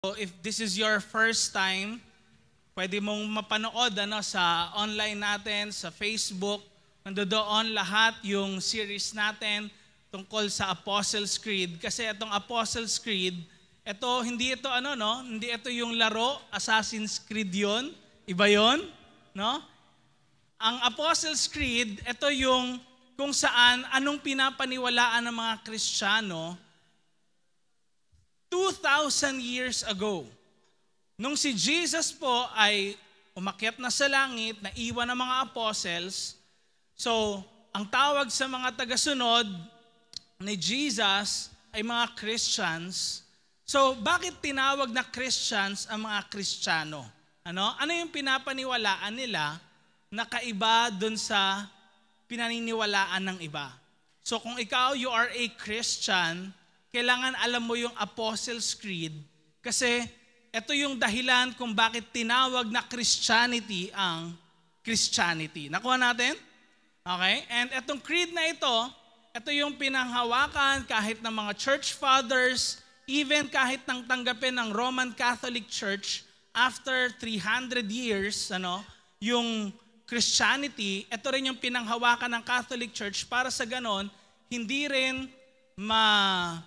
So if this is your first time, pwede mong mapanood ano, sa online natin, sa Facebook. Nandoon lahat yung series natin tungkol sa Apostles' Creed. Kasi itong Apostles' Creed, ito, hindi ito ano, no? Hindi ito yung laro, Assassin's Creed yon Iba yon no? Ang Apostles' Creed, ito yung kung saan anong pinapaniwalaan ng mga Kristiyano 2,000 years ago. Nung si Jesus po ay umakyat na sa langit, naiwan ng mga apostles, so ang tawag sa mga tagasunod ni Jesus ay mga Christians. So bakit tinawag na Christians ang mga Kristiyano? Ano? Ano yung pinapaniwalaan nila na kaiba dun sa pinaniniwalaan ng iba? So kung ikaw, you are a Christian, kailangan alam mo yung Apostles' Creed kasi ito yung dahilan kung bakit tinawag na Christianity ang Christianity. Nakuha natin? Okay? And itong creed na ito, ito yung pinanghawakan kahit ng mga church fathers, even kahit nang tanggapin ng Roman Catholic Church after 300 years, ano, yung Christianity, ito rin yung pinanghawakan ng Catholic Church para sa ganon, hindi rin ma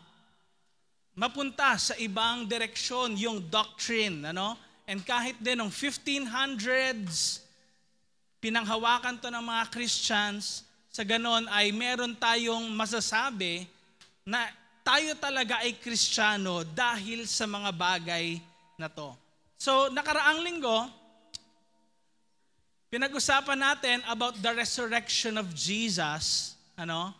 mapunta sa ibang direksyon yung doctrine, ano? And kahit din ng 1500s, pinanghawakan to ng mga Christians, sa ganon ay meron tayong masasabi na tayo talaga ay Kristiyano dahil sa mga bagay na to. So, nakaraang linggo, pinag-usapan natin about the resurrection of Jesus, ano?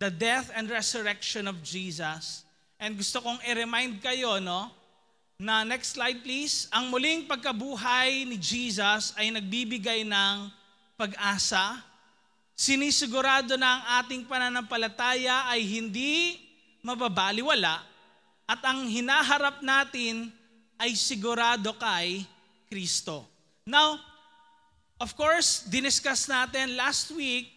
The death and resurrection of Jesus. And gusto kong i-remind kayo, no? Na next slide please. Ang muling pagkabuhay ni Jesus ay nagbibigay ng pag-asa. Sinisigurado na ang ating pananampalataya ay hindi mababaliwala at ang hinaharap natin ay sigurado kay Kristo. Now, of course, diniscuss natin last week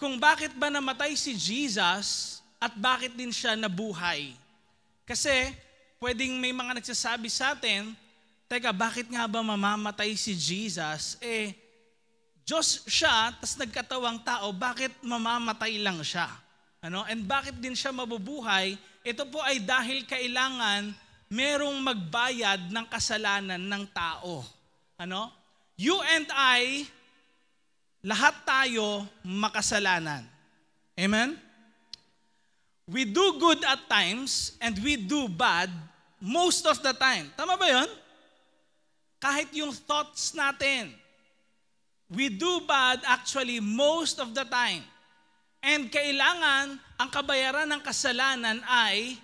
kung bakit ba namatay si Jesus at bakit din siya nabuhay. Kasi pwedeng may mga nagsasabi sa atin, Teka, bakit nga ba mamamatay si Jesus? Eh, Diyos siya, tas nagkatawang tao, bakit mamamatay lang siya? Ano? And bakit din siya mabubuhay? Ito po ay dahil kailangan merong magbayad ng kasalanan ng tao. Ano? You and I, lahat tayo makasalanan. Amen? We do good at times and we do bad most of the time. Tama ba yun? Kahit yung thoughts natin, we do bad actually most of the time. And kailangan, ang kabayaran ng kasalanan ay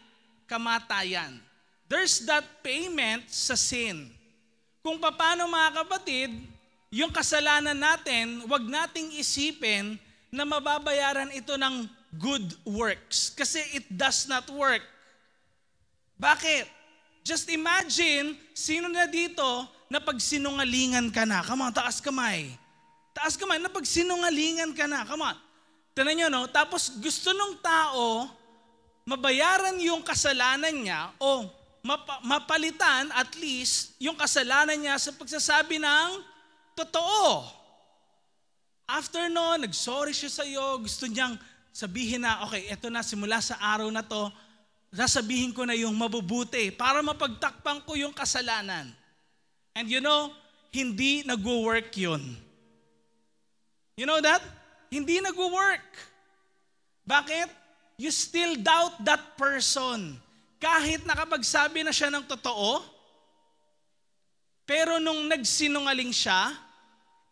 kamatayan. There's that payment sa sin. Kung paano mga kapatid, yung kasalanan natin, wag nating isipin na mababayaran ito ng good works. Kasi it does not work. Bakit? Just imagine, sino na dito na pag sinungalingan ka na? Come on, taas kamay. Taas kamay, na pag sinungalingan ka na. Come on. Tanan nyo, no? Tapos gusto ng tao, mabayaran yung kasalanan niya o map- mapalitan at least yung kasalanan niya sa pagsasabi ng totoo. After no, nag-sorry siya sa iyo, gusto niyang sabihin na, okay, eto na, simula sa araw na to, sasabihin ko na yung mabubuti para mapagtakpan ko yung kasalanan. And you know, hindi nagwo-work yun. You know that? Hindi nagwo-work. Bakit? You still doubt that person. Kahit nakapagsabi na siya ng totoo, pero nung nagsinungaling siya,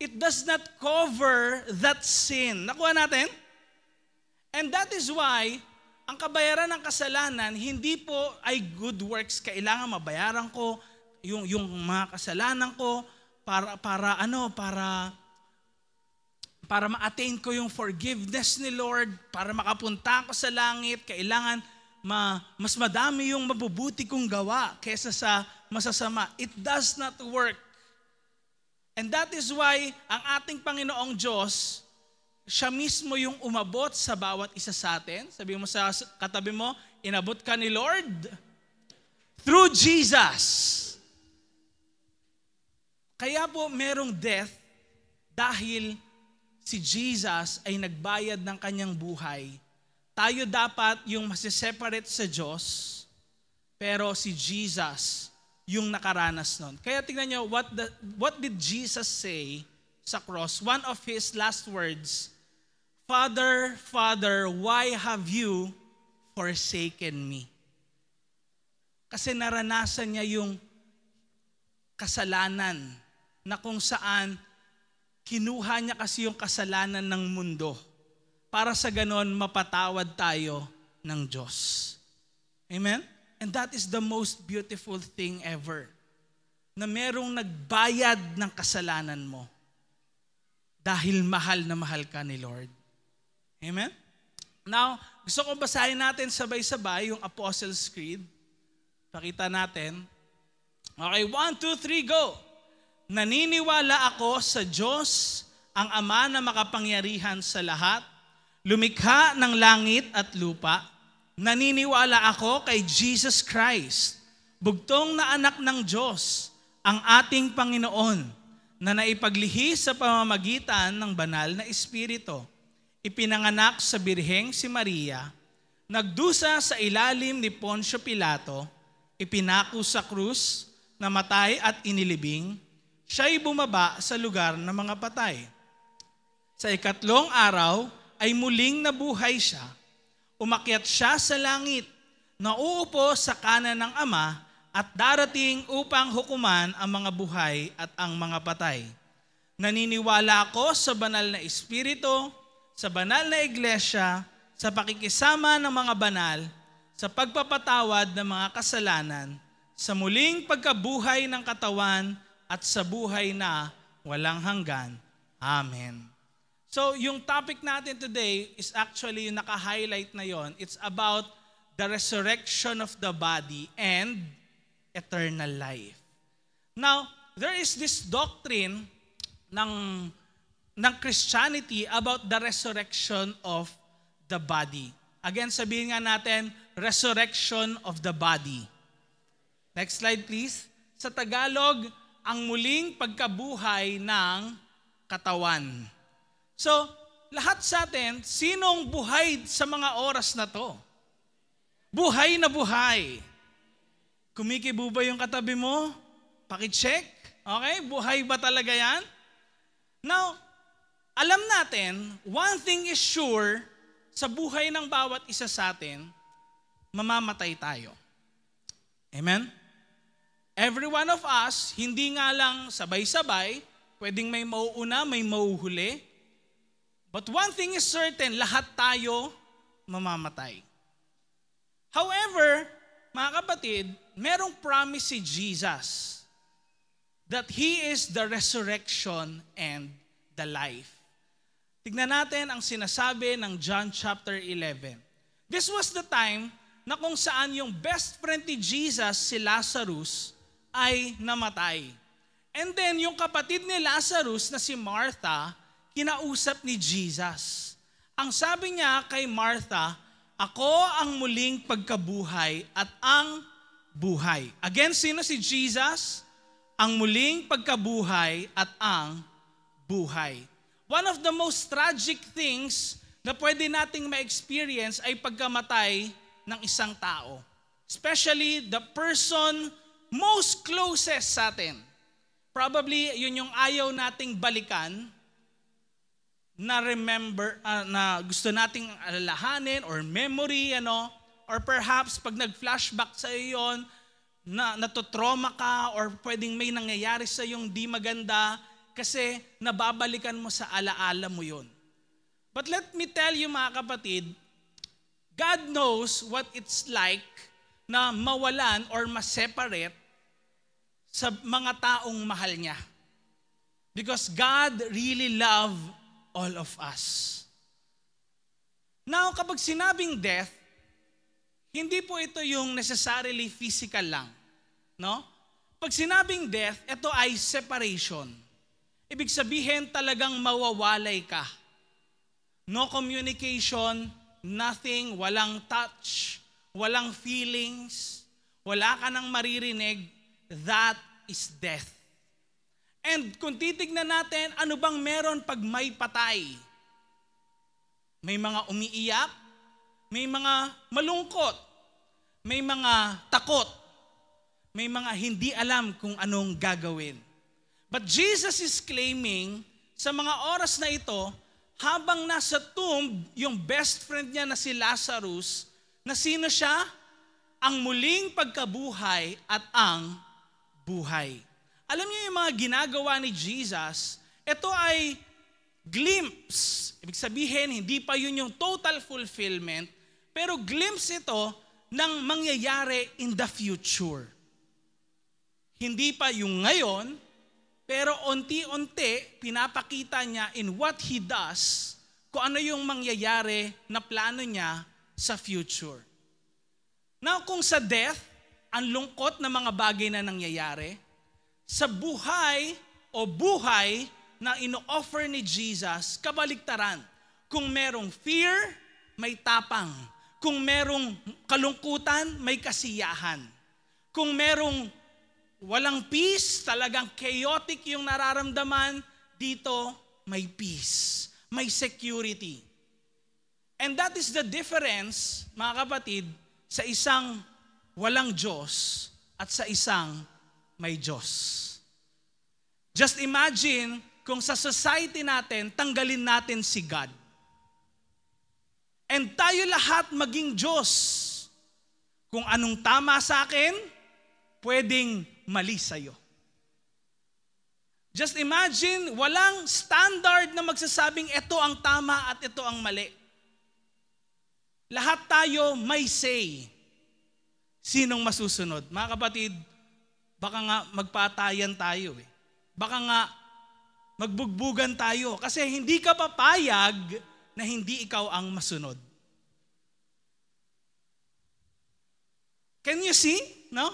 it does not cover that sin. Nakuha natin? And that is why, ang kabayaran ng kasalanan, hindi po ay good works. Kailangan mabayaran ko yung, yung mga kasalanan ko para, para ano, para para ma-attain ko yung forgiveness ni Lord, para makapunta ako sa langit, kailangan ma, mas madami yung mabubuti kong gawa kaysa sa masasama. It does not work. And that is why ang ating Panginoong Diyos, siya mismo yung umabot sa bawat isa sa atin. Sabi mo sa katabi mo, inabot ka ni Lord through Jesus. Kaya po merong death dahil si Jesus ay nagbayad ng kanyang buhay. Tayo dapat yung masiseparate sa Diyos, pero si Jesus yung nakaranas nun. Kaya tingnan nyo, what, the, what did Jesus say sa cross, one of his last words, Father, Father, why have you forsaken me? Kasi naranasan niya yung kasalanan na kung saan kinuha niya kasi yung kasalanan ng mundo para sa ganon mapatawad tayo ng Diyos. Amen? And that is the most beautiful thing ever na merong nagbayad ng kasalanan mo dahil mahal na mahal ka ni Lord. Amen? Now, gusto kong basahin natin sabay-sabay yung Apostles' Creed. Pakita natin. Okay, one, two, three, go! Naniniwala ako sa Diyos, ang Ama na makapangyarihan sa lahat, lumikha ng langit at lupa. Naniniwala ako kay Jesus Christ, bugtong na anak ng Diyos, ang ating Panginoon, na naipaglihi sa pamamagitan ng banal na Espiritu. Ipinanganak sa Birheng si Maria, nagdusa sa ilalim ni Poncio Pilato, ipinako sa krus, namatay at inilibing, siya'y bumaba sa lugar ng mga patay. Sa ikatlong araw ay muling nabuhay siya. Umakyat siya sa langit, nauupo sa kanan ng Ama at darating upang hukuman ang mga buhay at ang mga patay. Naniniwala ako sa banal na espiritu, sa banal na iglesia, sa pakikisama ng mga banal, sa pagpapatawad ng mga kasalanan, sa muling pagkabuhay ng katawan at sa buhay na walang hanggan. Amen. So yung topic natin today is actually yung naka-highlight na yon. It's about the resurrection of the body and eternal life. Now, there is this doctrine ng, ng Christianity about the resurrection of the body. Again, sabihin nga natin, resurrection of the body. Next slide please. Sa Tagalog, ang muling pagkabuhay ng katawan. So, lahat sa atin, sinong buhay sa mga oras na to? Buhay na buhay. Kumikibo ba yung katabi mo? Pakicheck. Okay? Buhay ba talaga yan? Now, alam natin, one thing is sure, sa buhay ng bawat isa sa atin, mamamatay tayo. Amen? Every one of us, hindi nga lang sabay-sabay, pwedeng may mauuna, may mauhuli. But one thing is certain, lahat tayo mamamatay. However, mga kapatid, merong promise si Jesus that He is the resurrection and the life. Tignan natin ang sinasabi ng John chapter 11. This was the time na kung saan yung best friend ni Jesus, si Lazarus, ay namatay. And then yung kapatid ni Lazarus na si Martha, kinausap ni Jesus. Ang sabi niya kay Martha, ako ang muling pagkabuhay at ang buhay. Again, sino si Jesus? Ang muling pagkabuhay at ang buhay. One of the most tragic things na pwede nating ma-experience ay pagkamatay ng isang tao. Especially the person most closest sa atin. Probably yun yung ayaw nating balikan na remember uh, ah, na gusto nating alalahanin or memory ano or perhaps pag nag-flashback sa iyon na natotroma ka or pwedeng may nangyayari sa yung di maganda kasi nababalikan mo sa alaala mo yon. But let me tell you mga kapatid, God knows what it's like na mawalan or ma-separate sa mga taong mahal niya. Because God really loved all of us. Now, kapag sinabing death, hindi po ito yung necessarily physical lang. No? Pag sinabing death, ito ay separation. Ibig sabihin talagang mawawalay ka. No communication, nothing, walang touch, walang feelings, wala ka nang maririnig, that is death. And kung titignan natin, ano bang meron pag may patay? May mga umiiyak, may mga malungkot, may mga takot, may mga hindi alam kung anong gagawin. But Jesus is claiming sa mga oras na ito, habang nasa tomb, yung best friend niya na si Lazarus, na sino siya? Ang muling pagkabuhay at ang buhay. Alam niyo yung mga ginagawa ni Jesus, ito ay glimpse. Ibig sabihin, hindi pa yun yung total fulfillment, pero glimpse ito ng mangyayari in the future. Hindi pa yung ngayon, pero unti-unti pinapakita niya in what he does kung ano yung mangyayari na plano niya sa future. Now kung sa death, ang lungkot na mga bagay na nangyayari, sa buhay o buhay na ino-offer ni Jesus, kabaligtaran. Kung merong fear, may tapang. Kung merong kalungkutan, may kasiyahan. Kung merong walang peace, talagang chaotic yung nararamdaman, dito may peace, may security. And that is the difference, mga kapatid, sa isang walang Diyos at sa isang may Diyos. Just imagine kung sa society natin, tanggalin natin si God. And tayo lahat maging Diyos. Kung anong tama sa akin, pwedeng mali sa'yo. Just imagine, walang standard na magsasabing ito ang tama at ito ang mali. Lahat tayo may say. Sinong masusunod? Mga kapatid, Baka nga magpatayan tayo eh. Baka nga magbugbugan tayo kasi hindi ka papayag na hindi ikaw ang masunod. Can you see? No?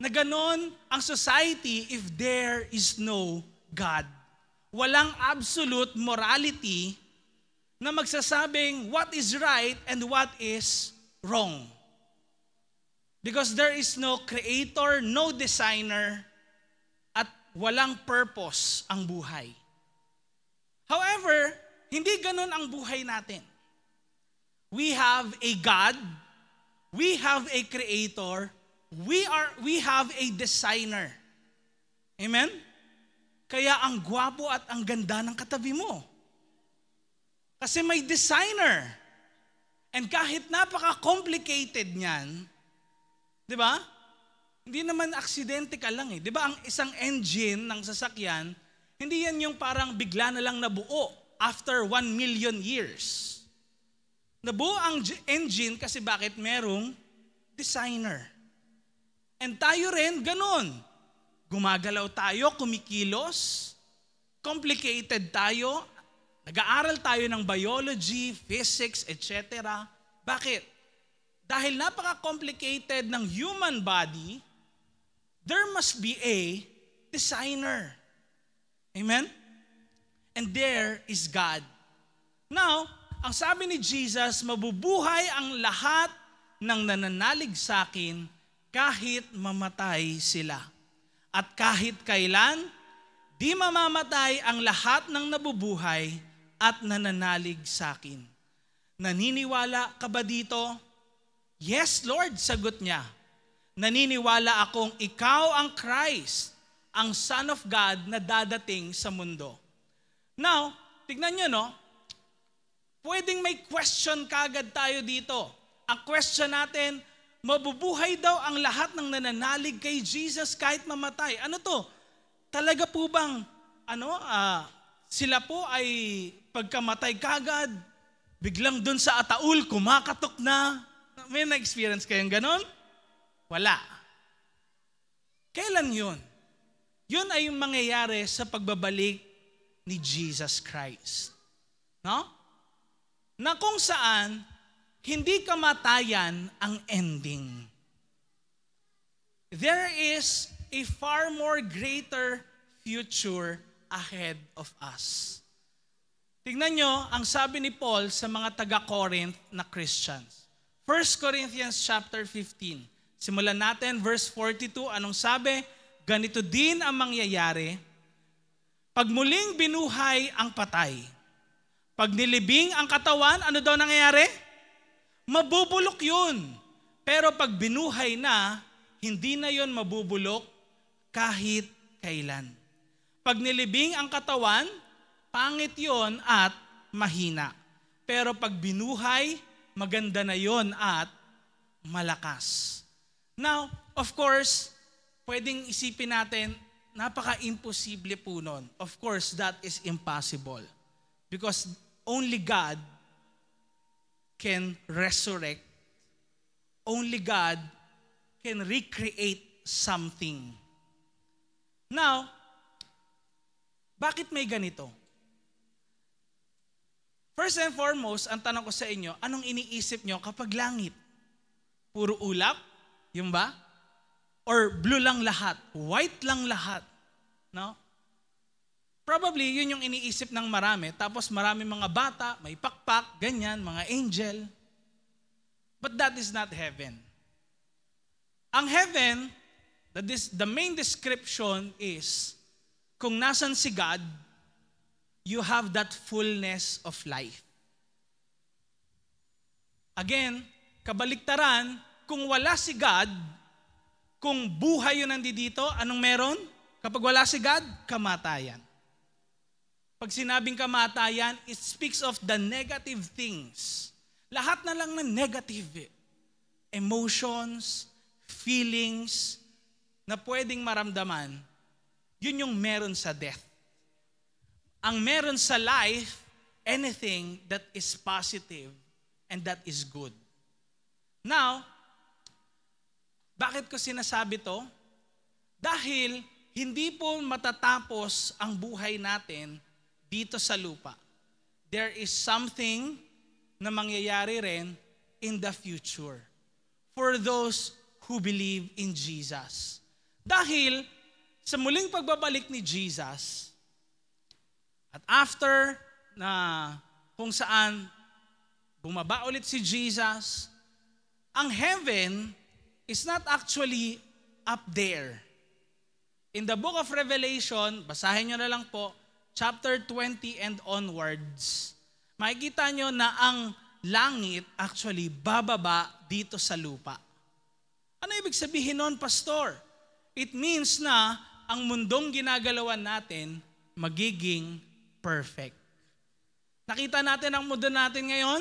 Na ganon ang society if there is no God. Walang absolute morality na magsasabing what is right and what is wrong. Because there is no creator, no designer, at walang purpose ang buhay. However, hindi ganun ang buhay natin. We have a God, we have a creator, we are we have a designer. Amen? Kaya ang gwapo at ang ganda ng katabi mo. Kasi may designer. And kahit napaka-complicated niyan, Di ba? Hindi naman aksidente ka lang eh. Di ba ang isang engine ng sasakyan, hindi yan yung parang bigla na lang nabuo after 1 million years. Nabuo ang engine kasi bakit merong designer. And tayo rin, ganun. Gumagalaw tayo, kumikilos, complicated tayo, nag-aaral tayo ng biology, physics, etc. Bakit? dahil napaka-complicated ng human body, there must be a designer. Amen? And there is God. Now, ang sabi ni Jesus, mabubuhay ang lahat ng nananalig sa akin kahit mamatay sila. At kahit kailan, di mamamatay ang lahat ng nabubuhay at nananalig sa akin. Naniniwala ka ba dito? Yes, Lord, sagot niya. Naniniwala akong ikaw ang Christ, ang Son of God na dadating sa mundo. Now, tignan niyo no? Pwedeng may question kagad tayo dito. Ang question natin, mabubuhay daw ang lahat ng nananalig kay Jesus kahit mamatay. Ano to? Talaga po bang ano, uh, sila po ay pagkamatay kagad, biglang dun sa ataul, kumakatok na, may na-experience kayong ganon? Wala. Kailan yun? Yun ay yung mangyayari sa pagbabalik ni Jesus Christ. No? Na kung saan, hindi kamatayan ang ending. There is a far more greater future ahead of us. Tingnan nyo ang sabi ni Paul sa mga taga-Corinth na Christians. 1 Corinthians chapter 15. Simulan natin verse 42. Anong sabi? Ganito din ang mangyayari pag muling binuhay ang patay. Pag nilibing ang katawan, ano daw nangyayari? Mabubulok yun. Pero pag binuhay na, hindi na yon mabubulok kahit kailan. Pag nilibing ang katawan, pangit yon at mahina. Pero pag binuhay, maganda na yon at malakas. Now, of course, pwedeng isipin natin, napaka-imposible po nun. Of course, that is impossible. Because only God can resurrect. Only God can recreate something. Now, bakit may ganito? First and foremost, ang tanong ko sa inyo, anong iniisip nyo kapag langit? Puro ulap? Yun ba? Or blue lang lahat? White lang lahat? No? Probably, yun yung iniisip ng marami. Tapos marami mga bata, may pakpak, ganyan, mga angel. But that is not heaven. Ang heaven, the, the main description is, kung nasan si God, you have that fullness of life. Again, kabaliktaran, kung wala si God, kung buhay yun nandito, anong meron? Kapag wala si God, kamatayan. Pag sinabing kamatayan, it speaks of the negative things. Lahat na lang ng negative. Eh. Emotions, feelings, na pwedeng maramdaman, yun yung meron sa death ang meron sa life, anything that is positive and that is good. Now, bakit ko sinasabi to? Dahil hindi po matatapos ang buhay natin dito sa lupa. There is something na mangyayari rin in the future for those who believe in Jesus. Dahil sa muling pagbabalik ni Jesus, at after na kung saan bumaba ulit si Jesus, ang heaven is not actually up there. In the book of Revelation, basahin nyo na lang po, chapter 20 and onwards, makikita nyo na ang langit actually bababa dito sa lupa. Ano ibig sabihin nun, Pastor? It means na ang mundong ginagalawan natin magiging perfect. Nakita natin ang mundo natin ngayon,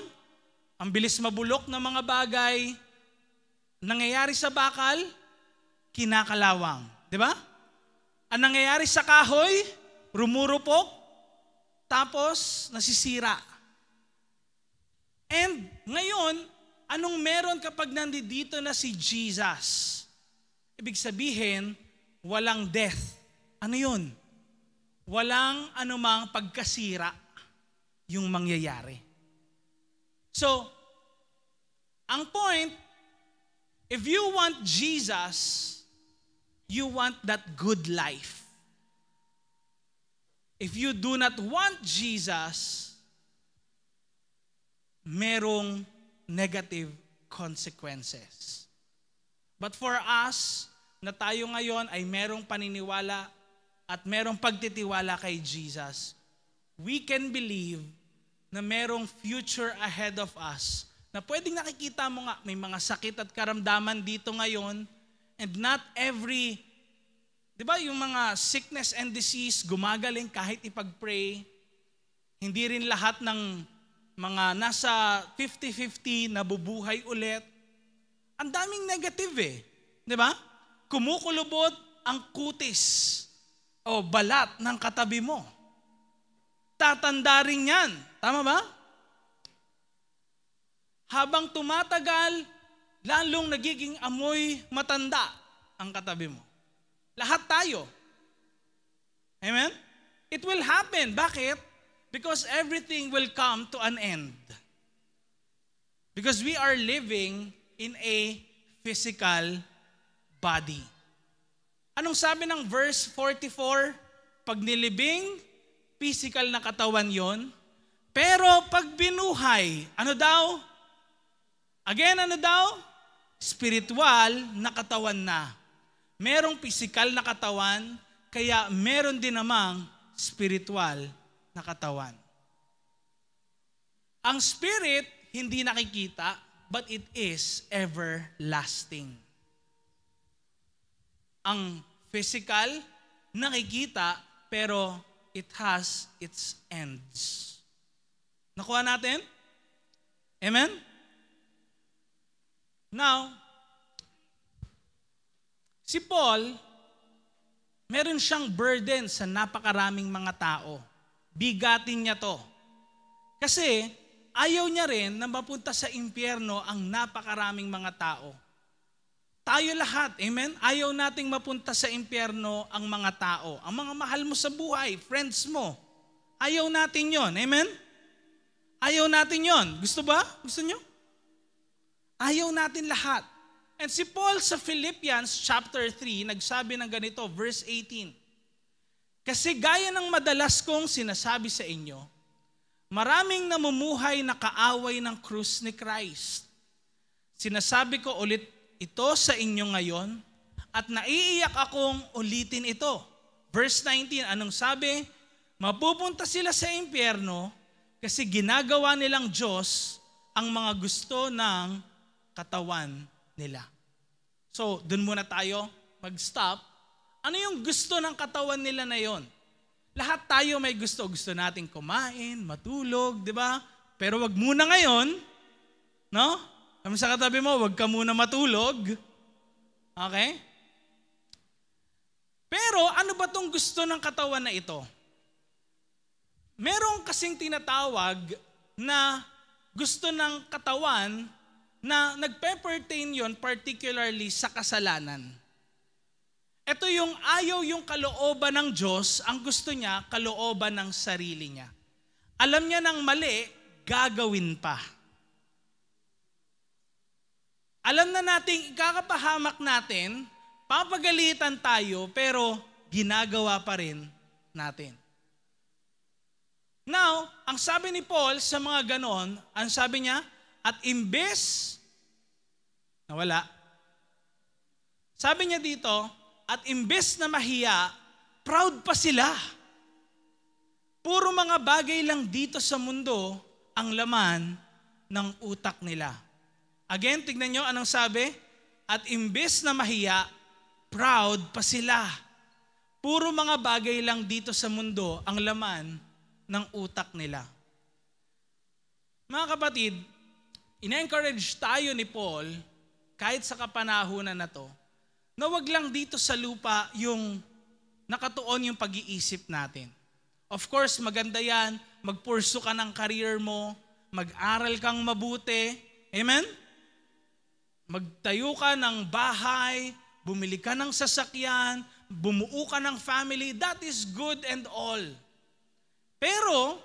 ang bilis mabulok ng mga bagay, nangyayari sa bakal, kinakalawang. Di ba? Ang nangyayari sa kahoy, rumurupok, tapos nasisira. And ngayon, anong meron kapag nandito na si Jesus? Ibig sabihin, walang death. Ano yun? walang anumang pagkasira yung mangyayari. So, ang point, if you want Jesus, you want that good life. If you do not want Jesus, merong negative consequences. But for us, na tayo ngayon ay merong paniniwala at merong pagtitiwala kay Jesus, we can believe na merong future ahead of us na pwedeng nakikita mo nga may mga sakit at karamdaman dito ngayon and not every, di ba yung mga sickness and disease gumagaling kahit ipag-pray, hindi rin lahat ng mga nasa 50-50 nabubuhay ulit. Ang daming negative eh. Di ba? Kumukulubot ang kutis o balat ng katabi mo. Tatanda rin yan. Tama ba? Habang tumatagal, lalong nagiging amoy matanda ang katabi mo. Lahat tayo. Amen? It will happen. Bakit? Because everything will come to an end. Because we are living in a physical body. Anong sabi ng verse 44? Pag nilibing, physical na katawan yon. Pero pag binuhay, ano daw? Again, ano daw? Spiritual na katawan na. Merong physical na katawan, kaya meron din namang spiritual na katawan. Ang spirit, hindi nakikita, but it is everlasting ang physical nakikita pero it has its ends. Nakuha natin? Amen? Now, si Paul, meron siyang burden sa napakaraming mga tao. Bigatin niya to. Kasi ayaw niya rin na mapunta sa impyerno ang napakaraming mga tao. Tayo lahat, amen? Ayaw nating mapunta sa impyerno ang mga tao. Ang mga mahal mo sa buhay, friends mo. Ayaw natin yon, amen? Ayaw natin yon. Gusto ba? Gusto nyo? Ayaw natin lahat. And si Paul sa Philippians chapter 3, nagsabi ng ganito, verse 18. Kasi gaya ng madalas kong sinasabi sa inyo, maraming namumuhay na kaaway ng krus ni Christ. Sinasabi ko ulit ito sa inyo ngayon at naiiyak akong ulitin ito. Verse 19, anong sabi? Mapupunta sila sa impyerno kasi ginagawa nilang Diyos ang mga gusto ng katawan nila. So, dun muna tayo mag-stop. Ano yung gusto ng katawan nila na yon? Lahat tayo may gusto. Gusto nating kumain, matulog, di ba? Pero wag muna ngayon, no? Sabi sa katabi mo, wag ka muna matulog. Okay? Pero ano ba tong gusto ng katawan na ito? Merong kasing tinatawag na gusto ng katawan na nagpe-pertain yon particularly sa kasalanan. Ito yung ayaw yung kalooban ng Diyos, ang gusto niya kalooban ng sarili niya. Alam niya ng mali, gagawin pa. Alam na nating ikakapahamak natin, papagalitan tayo, pero ginagawa pa rin natin. Now, ang sabi ni Paul sa mga ganoon, ang sabi niya, at imbes na wala, sabi niya dito, at imbes na mahiya, proud pa sila. Puro mga bagay lang dito sa mundo ang laman ng utak nila. Again, tignan nyo anong sabi? At imbes na mahiya, proud pa sila. Puro mga bagay lang dito sa mundo ang laman ng utak nila. Mga kapatid, ina-encourage tayo ni Paul kahit sa kapanahunan na to na wag lang dito sa lupa yung nakatuon yung pag-iisip natin. Of course, maganda yan. Magpursu ka ng career mo. Mag-aral kang mabuti. Amen? Magtayo ka ng bahay, bumili ka ng sasakyan, bumuo ka ng family, that is good and all. Pero,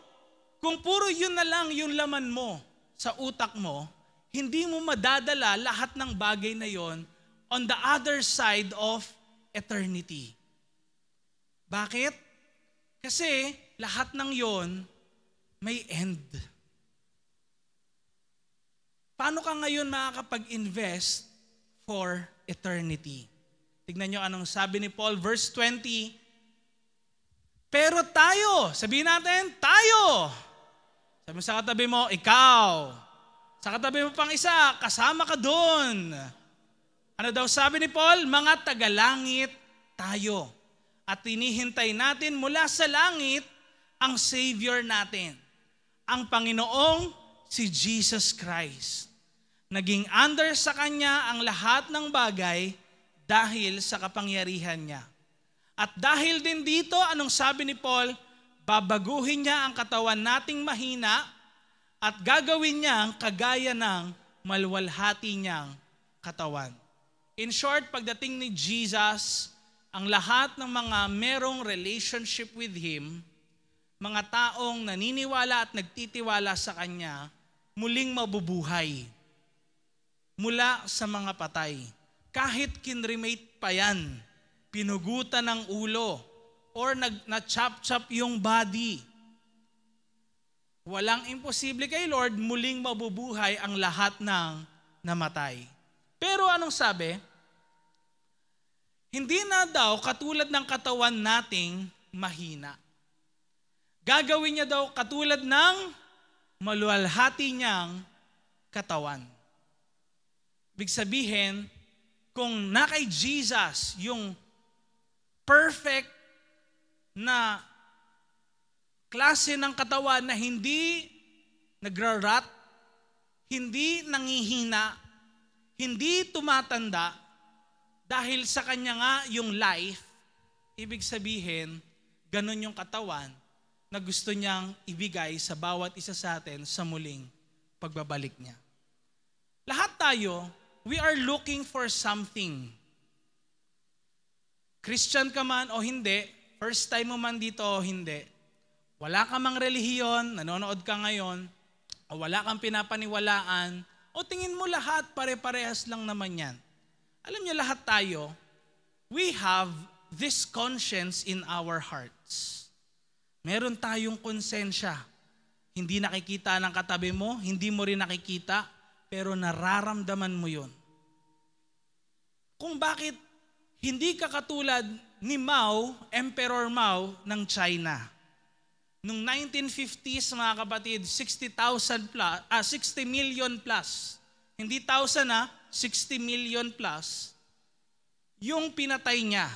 kung puro yun na lang yung laman mo sa utak mo, hindi mo madadala lahat ng bagay na yon on the other side of eternity. Bakit? Kasi lahat ng yon may end. Paano ka ngayon makakapag-invest for eternity? Tignan nyo anong sabi ni Paul, verse 20. Pero tayo, sabihin natin, tayo. Sabi mo sa katabi mo, ikaw. Sa katabi mo pang isa, kasama ka doon. Ano daw sabi ni Paul? Mga tagalangit tayo. At tinihintay natin mula sa langit ang Savior natin, ang Panginoong si Jesus Christ. Naging under sa kanya ang lahat ng bagay dahil sa kapangyarihan niya. At dahil din dito, anong sabi ni Paul? Babaguhin niya ang katawan nating mahina at gagawin niya ang kagaya ng malwalhati niyang katawan. In short, pagdating ni Jesus, ang lahat ng mga merong relationship with Him, mga taong naniniwala at nagtitiwala sa Kanya, muling mabubuhay mula sa mga patay. Kahit kinremate pa yan, pinugutan ng ulo, or nag, na-chop-chop yung body. Walang imposible kay Lord, muling mabubuhay ang lahat ng namatay. Pero anong sabi? Hindi na daw katulad ng katawan nating mahina. Gagawin niya daw katulad ng maluwalhati niyang katawan. Ibig sabihin, kung na kay Jesus yung perfect na klase ng katawan na hindi nagrarat, hindi nangihina, hindi tumatanda, dahil sa kanya nga yung life, ibig sabihin, ganun yung katawan na gusto niyang ibigay sa bawat isa sa atin sa muling pagbabalik niya. Lahat tayo, we are looking for something. Christian ka man o hindi, first time mo man dito o hindi, wala ka mang relihiyon, nanonood ka ngayon, o wala kang pinapaniwalaan, o tingin mo lahat, pare-parehas lang naman yan. Alam niyo lahat tayo, we have this conscience in our hearts. Meron tayong konsensya. Hindi nakikita ng katabi mo, hindi mo rin nakikita, pero nararamdaman mo yon. Kung bakit hindi ka katulad ni Mao, Emperor Mao ng China. Noong 1950s mga kapatid, 60,000 plus, ah, 60 million plus. Hindi 1,000 ah, 60 million plus. Yung pinatay niya.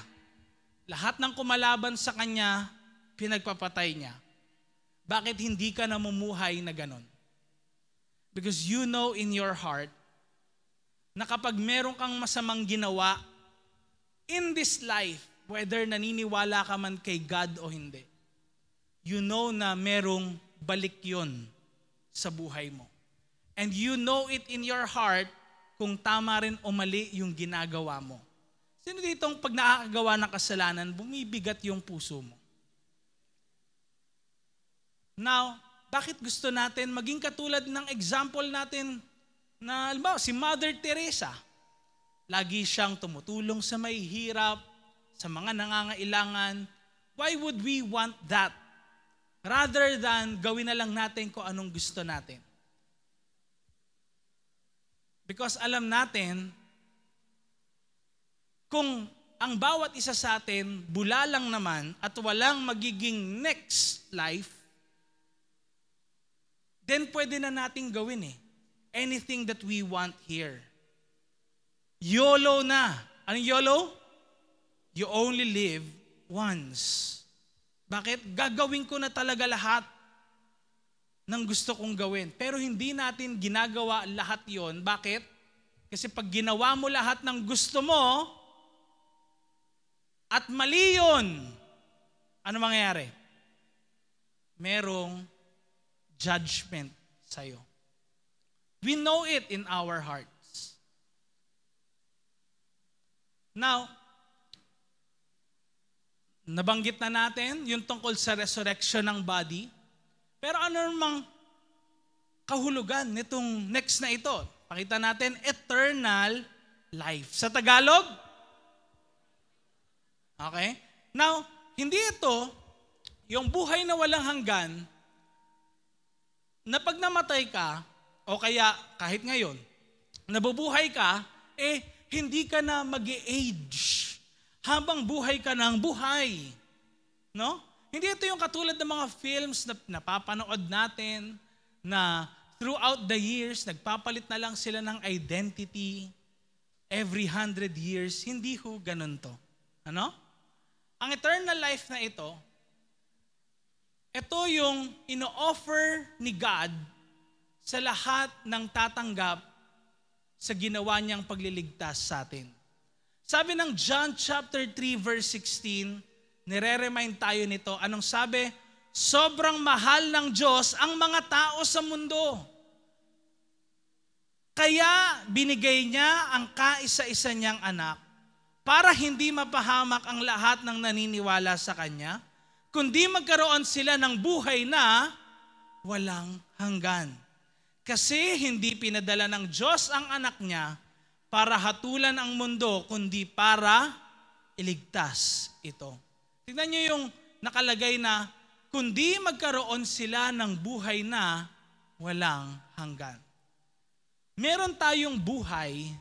Lahat ng kumalaban sa kanya, pinagpapatay niya. Bakit hindi ka namumuhay na ganon? Because you know in your heart na kapag meron kang masamang ginawa in this life, whether naniniwala ka man kay God o hindi, you know na merong balik yon sa buhay mo. And you know it in your heart kung tama rin o mali yung ginagawa mo. Sino ditong pag nakakagawa ng kasalanan, bumibigat yung puso mo? Now, bakit gusto natin maging katulad ng example natin na, alam si Mother Teresa. Lagi siyang tumutulong sa may hirap, sa mga nangangailangan. Why would we want that? Rather than gawin na lang natin kung anong gusto natin. Because alam natin, kung ang bawat isa sa atin, bulalang naman at walang magiging next life, then pwede na nating gawin eh. Anything that we want here. YOLO na. Anong YOLO? You only live once. Bakit? Gagawin ko na talaga lahat ng gusto kong gawin. Pero hindi natin ginagawa lahat yon. Bakit? Kasi pag ginawa mo lahat ng gusto mo, at mali yun, ano mangyayari? Merong judgment sa iyo. We know it in our hearts. Now, nabanggit na natin yung tungkol sa resurrection ng body. Pero ano namang kahulugan nitong next na ito? Pakita natin, eternal life. Sa Tagalog? Okay? Now, hindi ito yung buhay na walang hanggan na pag namatay ka, o kaya kahit ngayon, nabubuhay ka, eh hindi ka na mag age habang buhay ka ng buhay. No? Hindi ito yung katulad ng mga films na napapanood natin na throughout the years, nagpapalit na lang sila ng identity every hundred years. Hindi ho ganun to. Ano? Ang eternal life na ito, ito yung ino-offer ni God sa lahat ng tatanggap sa ginawa niyang pagliligtas sa atin. Sabi ng John chapter 3 verse 16, nire-remind tayo nito. Anong sabi? Sobrang mahal ng Diyos ang mga tao sa mundo. Kaya binigay niya ang kaisa-isa niyang anak para hindi mapahamak ang lahat ng naniniwala sa Kanya, kundi magkaroon sila ng buhay na walang hanggan. Kasi hindi pinadala ng Diyos ang anak niya para hatulan ang mundo, kundi para iligtas ito. Tingnan niyo yung nakalagay na, kundi magkaroon sila ng buhay na walang hanggan. Meron tayong buhay,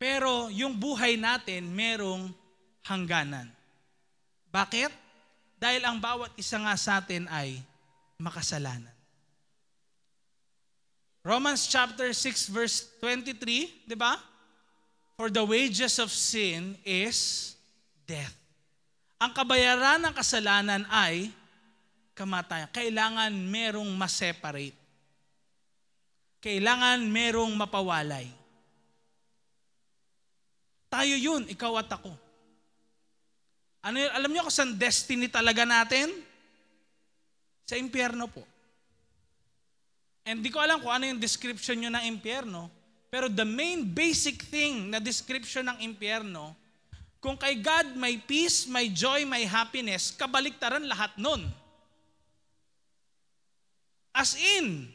pero yung buhay natin merong hangganan. Bakit? Dahil ang bawat isa nga sa atin ay makasalanan. Romans chapter 6 verse 23, di ba? For the wages of sin is death. Ang kabayaran ng kasalanan ay kamatayan. Kailangan merong ma-separate. Kailangan merong mapawalay. Tayo yun, ikaw at ako. Ano, alam niyo kung saan destiny talaga natin? Sa impyerno po. And di ko alam kung ano yung description nyo ng impyerno, pero the main basic thing na description ng impyerno, kung kay God may peace, may joy, may happiness, kabaliktaran lahat nun. As in,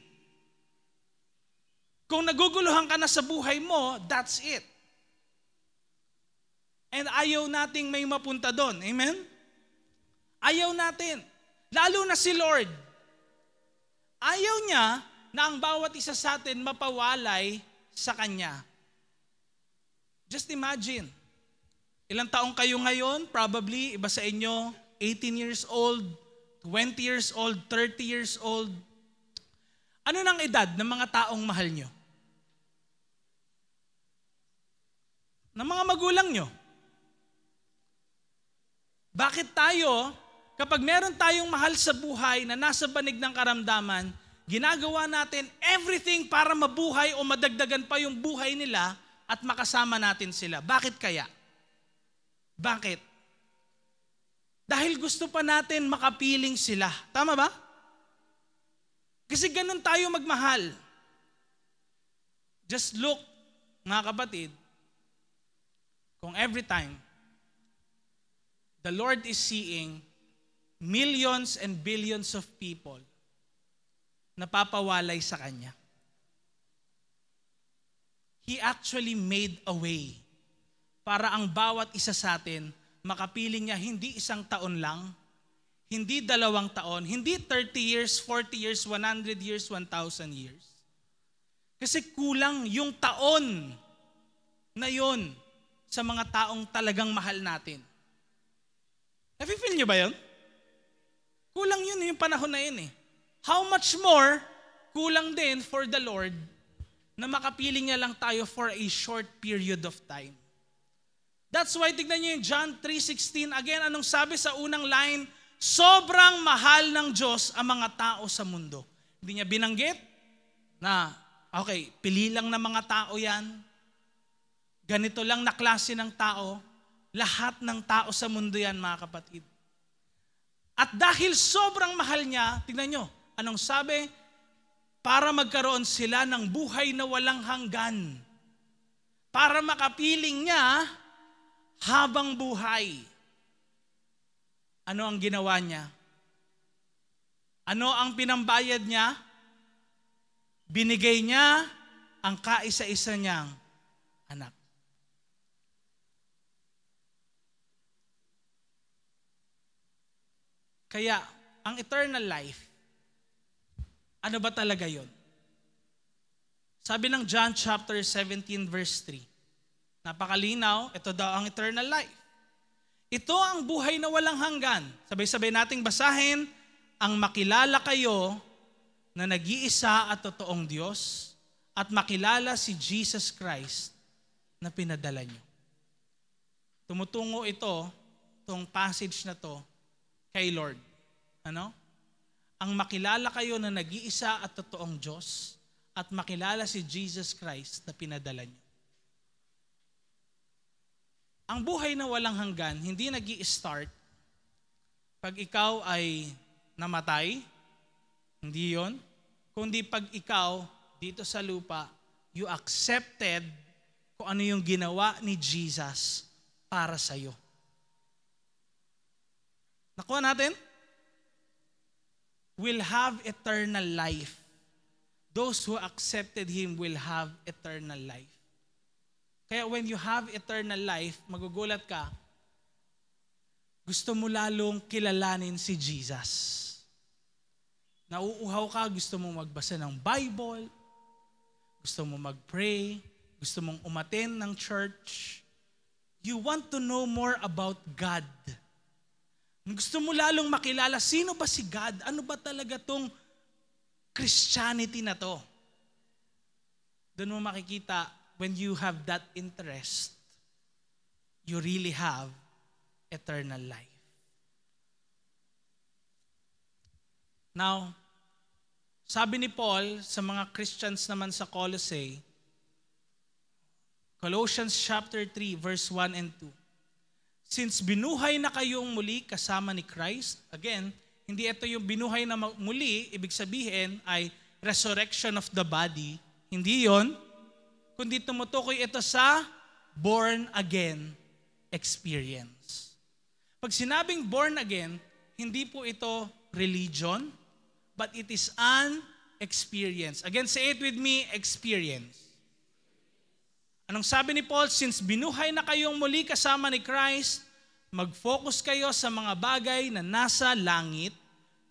kung naguguluhan ka na sa buhay mo, that's it. And ayaw nating may mapunta doon. Amen? Ayaw natin. Lalo na si Lord. Ayaw niya na ang bawat isa sa atin mapawalay sa Kanya. Just imagine, ilang taong kayo ngayon, probably iba sa inyo, 18 years old, 20 years old, 30 years old. Ano nang edad ng mga taong mahal nyo? Ng mga magulang nyo? Bakit tayo, kapag meron tayong mahal sa buhay na nasa banig ng karamdaman, ginagawa natin everything para mabuhay o madagdagan pa yung buhay nila at makasama natin sila. Bakit kaya? Bakit? Dahil gusto pa natin makapiling sila. Tama ba? Kasi ganun tayo magmahal. Just look, mga kapatid, kung every time the Lord is seeing millions and billions of people napapawalay sa Kanya. He actually made a way para ang bawat isa sa atin makapiling niya hindi isang taon lang, hindi dalawang taon, hindi 30 years, 40 years, 100 years, 1,000 years. Kasi kulang yung taon na yon sa mga taong talagang mahal natin. Nafe-feel nyo ba yun? Kulang yun eh, yung panahon na yun eh. How much more kulang din for the Lord na makapiling niya lang tayo for a short period of time. That's why tignan niyo yung John 3.16. Again, anong sabi sa unang line? Sobrang mahal ng Diyos ang mga tao sa mundo. Hindi niya binanggit na, okay, pili lang ng mga tao yan. Ganito lang na klase ng tao lahat ng tao sa mundo yan, mga kapatid. At dahil sobrang mahal niya, tignan nyo, anong sabi? Para magkaroon sila ng buhay na walang hanggan. Para makapiling niya habang buhay. Ano ang ginawa niya? Ano ang pinambayad niya? Binigay niya ang kaisa-isa niyang anak. Kaya, ang eternal life, ano ba talaga yon? Sabi ng John chapter 17 verse 3, napakalinaw, ito daw ang eternal life. Ito ang buhay na walang hanggan. Sabay-sabay nating basahin, ang makilala kayo na nag-iisa at totoong Diyos at makilala si Jesus Christ na pinadala nyo. Tumutungo ito, itong passage na to, kay Lord. Ano? Ang makilala kayo na nag-iisa at totoong Diyos at makilala si Jesus Christ na pinadala niyo. Ang buhay na walang hanggan, hindi nag start pag ikaw ay namatay, hindi yon, kundi pag ikaw dito sa lupa, you accepted kung ano yung ginawa ni Jesus para sa'yo. Nakuha natin? Will have eternal life. Those who accepted Him will have eternal life. Kaya when you have eternal life, magugulat ka, gusto mo lalong kilalanin si Jesus. Nauuhaw ka, gusto mong magbasa ng Bible, gusto mong mag-pray, gusto mong umaten ng church. You want to know more about God. God gusto mo lalong makilala, sino ba si God? Ano ba talaga tong Christianity na to? Doon mo makikita, when you have that interest, you really have eternal life. Now, sabi ni Paul sa mga Christians naman sa Colossae, Colossians chapter 3 verse 1 and 2. Since binuhay na kayong muli kasama ni Christ, again, hindi ito yung binuhay na muli, ibig sabihin ay resurrection of the body. Hindi yon kundi tumutukoy ito sa born again experience. Pag sinabing born again, hindi po ito religion, but it is an experience. Again, say it with me, experience. Anong sabi ni Paul? Since binuhay na kayong muli kasama ni Christ, mag-focus kayo sa mga bagay na nasa langit,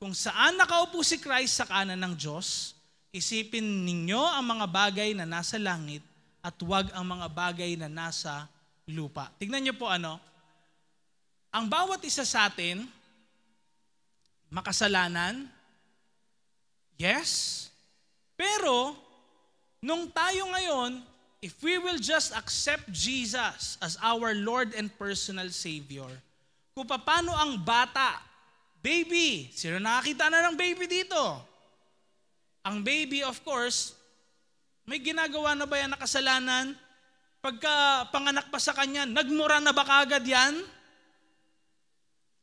kung saan nakaupo si Christ sa kanan ng Diyos. Isipin ninyo ang mga bagay na nasa langit at huwag ang mga bagay na nasa lupa. Tignan niyo po ano, ang bawat isa sa atin, makasalanan, yes, pero nung tayo ngayon If we will just accept Jesus as our Lord and personal Savior, kung paano ang bata, baby, sino nakakita na ng baby dito? Ang baby, of course, may ginagawa na ba yan na kasalanan? Pagka panganak pa sa kanya, nagmura na ba kagad yan?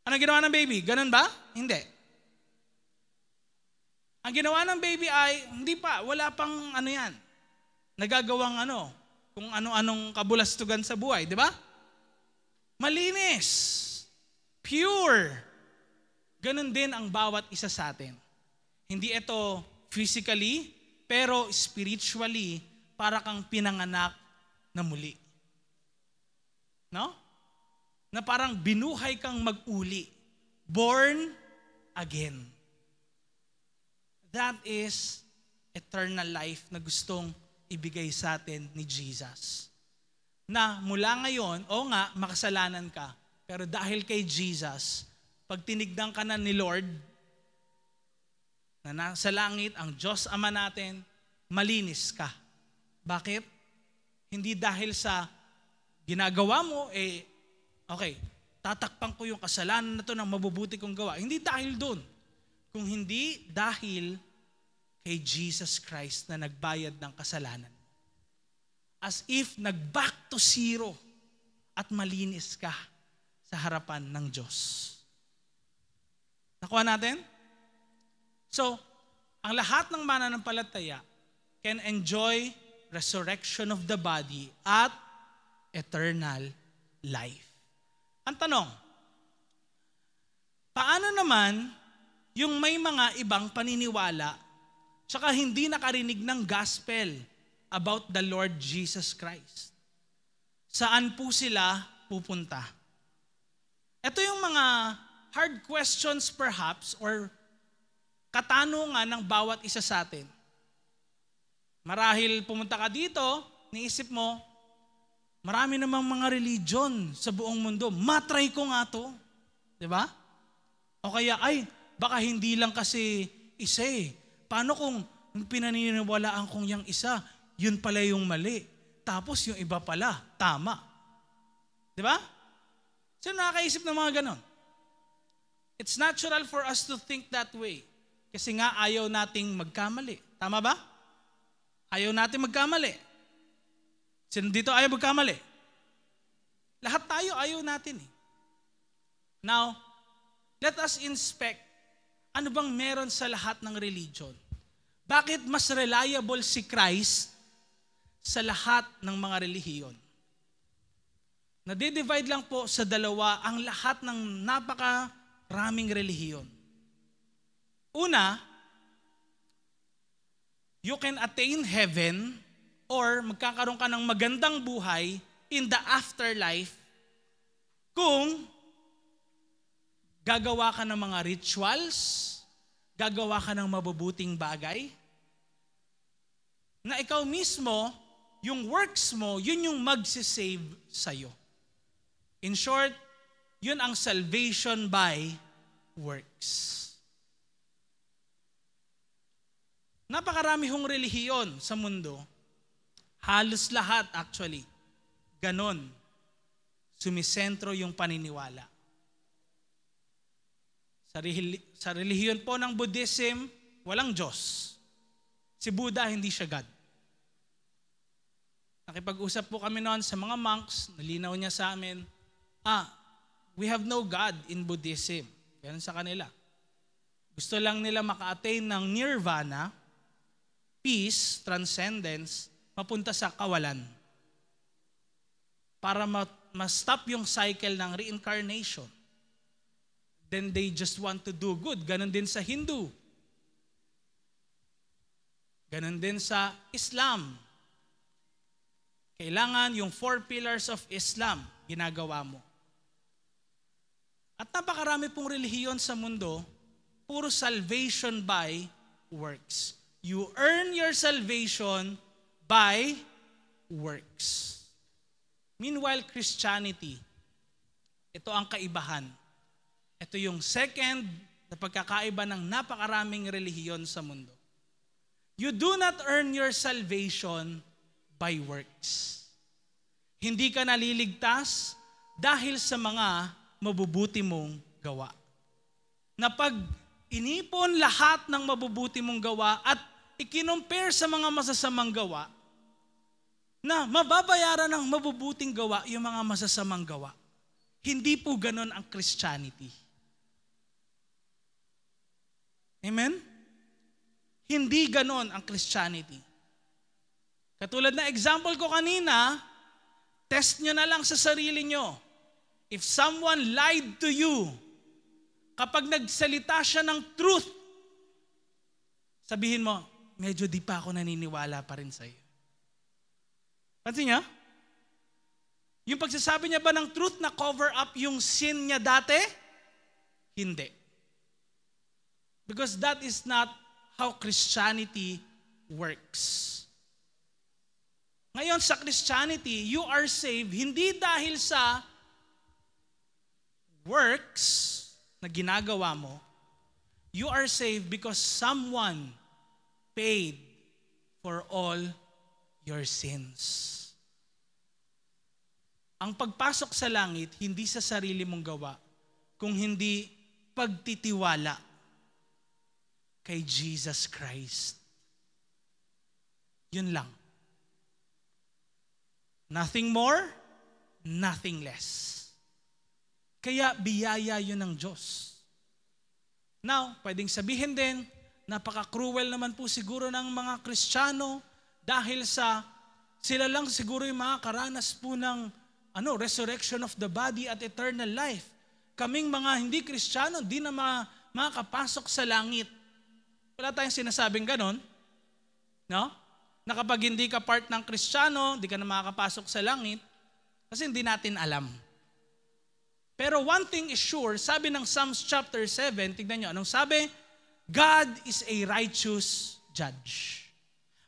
Ano ginawa ng baby? Ganun ba? Hindi. Ang ginawa ng baby ay, hindi pa, wala pang ano yan, nagagawang ano, kung ano-anong kabulastugan sa buhay, di ba? Malinis, pure. Ganon din ang bawat isa sa atin. Hindi ito physically, pero spiritually, para kang pinanganak na muli. No? Na parang binuhay kang mag-uli. Born again. That is eternal life na gustong ibigay sa atin ni Jesus. Na mula ngayon, o nga, makasalanan ka, pero dahil kay Jesus, pag tinigdan ka na ni Lord, na nasa langit, ang Diyos Ama natin, malinis ka. Bakit? Hindi dahil sa ginagawa mo, eh, okay, tatakpan ko yung kasalanan na to ng mabubuti kong gawa. Hindi dahil doon. Kung hindi dahil kay Jesus Christ na nagbayad ng kasalanan. As if nag-back to zero at malinis ka sa harapan ng Diyos. Nakuha natin? So, ang lahat ng mananampalataya can enjoy resurrection of the body at eternal life. Ang tanong, paano naman yung may mga ibang paniniwala Tsaka hindi nakarinig ng gospel about the Lord Jesus Christ. Saan po sila pupunta? Ito yung mga hard questions perhaps or katanungan ng bawat isa sa atin. Marahil pumunta ka dito, niisip mo, marami namang mga religion sa buong mundo. Matry ko nga to. Di ba? O kaya, ay, baka hindi lang kasi isa eh. Paano kung pinaniniwalaan kong yung isa, yun pala yung mali. Tapos yung iba pala, tama. Di ba? Sino nakakaisip ng mga ganon? It's natural for us to think that way. Kasi nga ayaw nating magkamali. Tama ba? Ayaw natin magkamali. Sino dito ayaw magkamali? Lahat tayo ayaw natin eh. Now, let us inspect ano bang meron sa lahat ng religion bakit mas reliable si Christ sa lahat ng mga relihiyon? Nade-divide lang po sa dalawa ang lahat ng napaka-raming relihiyon. Una, you can attain heaven or magkakaroon ka ng magandang buhay in the afterlife kung gagawa ka ng mga rituals, gagawa ka ng mabubuting bagay, na ikaw mismo, yung works mo, yun yung magsisave sa'yo. In short, yun ang salvation by works. Napakarami hong relihiyon sa mundo. Halos lahat actually. Ganon. Sumisentro yung paniniwala. Sa, relihiyon po ng Buddhism, walang Diyos. Si Buddha, hindi siya God. Nakipag-usap po kami noon sa mga monks, nalinaw niya sa amin, ah, we have no God in Buddhism. Ganun sa kanila. Gusto lang nila maka-attain ng nirvana, peace, transcendence, mapunta sa kawalan. Para ma-stop yung cycle ng reincarnation. Then they just want to do good. Ganon din sa Hindu. Ganon din sa Islam. Kailangan yung four pillars of Islam ginagawa mo. At napakarami pong relihiyon sa mundo, puro salvation by works. You earn your salvation by works. Meanwhile, Christianity, ito ang kaibahan. Ito yung second na pagkakaiba ng napakaraming relihiyon sa mundo. You do not earn your salvation by works. Hindi ka naliligtas dahil sa mga mabubuti mong gawa. Na pag inipon lahat ng mabubuti mong gawa at ikinumpare sa mga masasamang gawa, na mababayaran ng mabubuting gawa yung mga masasamang gawa. Hindi po ganon ang Christianity. Amen? Hindi ganon ang Christianity. Katulad na example ko kanina, test nyo na lang sa sarili nyo. If someone lied to you, kapag nagsalita siya ng truth, sabihin mo, medyo di pa ako naniniwala pa rin sa'yo. Pansin niya? Yung pagsasabi niya ba ng truth na cover up yung sin niya dati? Hindi. Because that is not how Christianity works. Ngayon sa Christianity, you are saved hindi dahil sa works na ginagawa mo. You are saved because someone paid for all your sins. Ang pagpasok sa langit, hindi sa sarili mong gawa, kung hindi pagtitiwala kay Jesus Christ. Yun lang. Nothing more, nothing less. Kaya biyaya yun ng Diyos. Now, pwedeng sabihin din, napaka-cruel naman po siguro ng mga Kristiyano dahil sa sila lang siguro yung makakaranas po ng ano, resurrection of the body at eternal life. Kaming mga hindi Kristiyano, di na ma- makakapasok sa langit. Wala tayong sinasabing ganon. No? Na kapag hindi ka part ng Kristiyano, hindi ka na makakapasok sa langit kasi hindi natin alam. Pero one thing is sure, sabi ng Psalms chapter 7, tignan nyo, anong sabi? God is a righteous judge.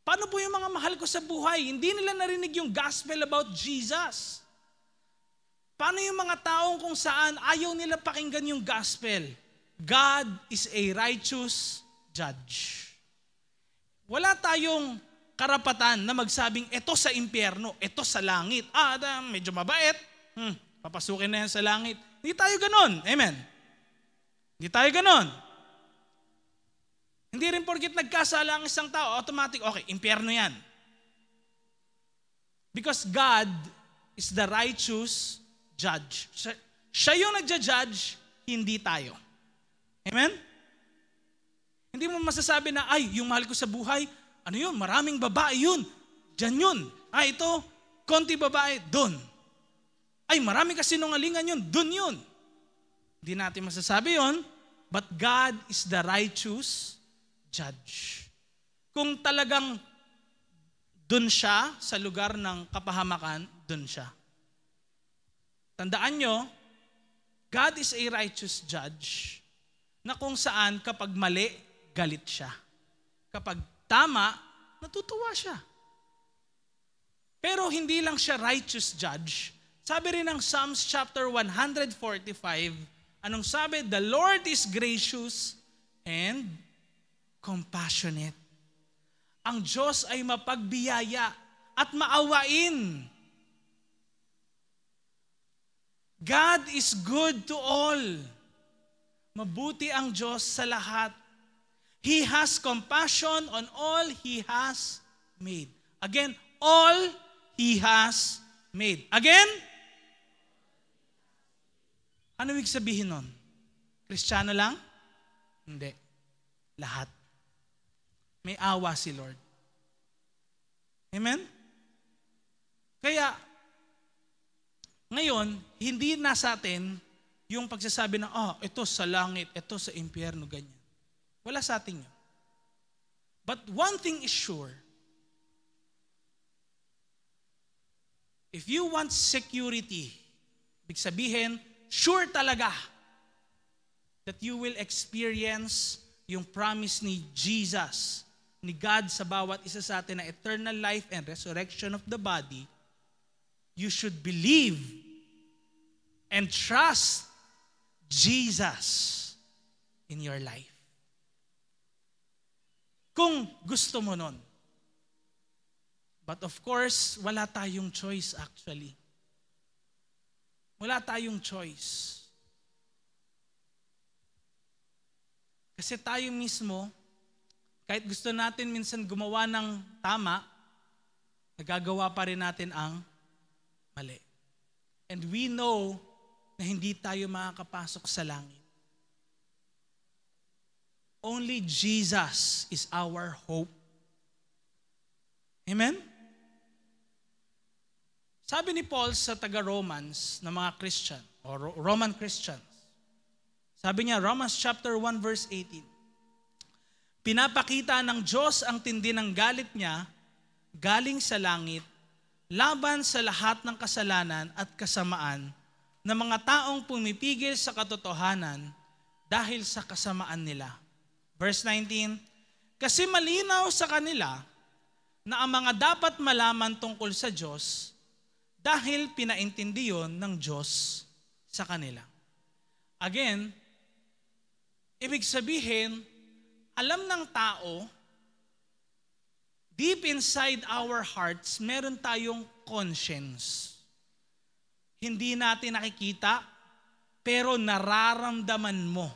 Paano po yung mga mahal ko sa buhay? Hindi nila narinig yung gospel about Jesus. Paano yung mga taong kung saan ayaw nila pakinggan yung gospel? God is a righteous judge. Wala tayong karapatan na magsabing, ito sa impyerno, ito sa langit. Ah, medyo mabait. Hmm, papasukin na yan sa langit. Hindi tayo ganon. Amen. Hindi tayo ganon. Hindi rin porkit nagkasala ang isang tao, automatic, okay, impyerno yan. Because God is the righteous judge. Siya, siya yung nagja-judge, hindi tayo. Amen? Hindi mo masasabi na, ay, yung mahal ko sa buhay, ano yun, maraming babae yun. Diyan yun. Ah, ito, konti babae, doon. Ay, marami kasi nungalingan yun, doon yun. Hindi natin masasabi yun, but God is the righteous judge. Kung talagang doon siya sa lugar ng kapahamakan, doon siya. Tandaan nyo, God is a righteous judge na kung saan kapag mali, galit siya. Kapag tama, natutuwa siya. Pero hindi lang siya righteous judge. Sabi rin ng Psalms chapter 145, anong sabi? The Lord is gracious and compassionate. Ang Diyos ay mapagbiyaya at maawain. God is good to all. Mabuti ang Diyos sa lahat He has compassion on all He has made. Again, all He has made. Again, ano ibig sabihin nun? Kristiyano lang? Hindi. Lahat. May awa si Lord. Amen? Kaya, ngayon, hindi na sa atin yung pagsasabi na, oh, ito sa langit, ito sa impyerno, ganyan. Wala sa atin yun. But one thing is sure. If you want security, big sabihin, sure talaga that you will experience yung promise ni Jesus, ni God sa bawat isa sa atin na eternal life and resurrection of the body, you should believe and trust Jesus in your life. Kung gusto mo nun. But of course, wala tayong choice actually. Wala tayong choice. Kasi tayo mismo, kahit gusto natin minsan gumawa ng tama, nagagawa pa rin natin ang mali. And we know na hindi tayo makakapasok sa langit. Only Jesus is our hope. Amen? Sabi ni Paul sa taga-Romans na mga Christian, o Roman Christians, sabi niya, Romans chapter 1 verse 18, Pinapakita ng Diyos ang tindi ng galit niya galing sa langit laban sa lahat ng kasalanan at kasamaan ng mga taong pumipigil sa katotohanan dahil sa kasamaan nila. Verse 19, Kasi malinaw sa kanila na ang mga dapat malaman tungkol sa Diyos dahil pinaintindi yon ng Diyos sa kanila. Again, ibig sabihin, alam ng tao, deep inside our hearts, meron tayong conscience. Hindi natin nakikita, pero nararamdaman mo.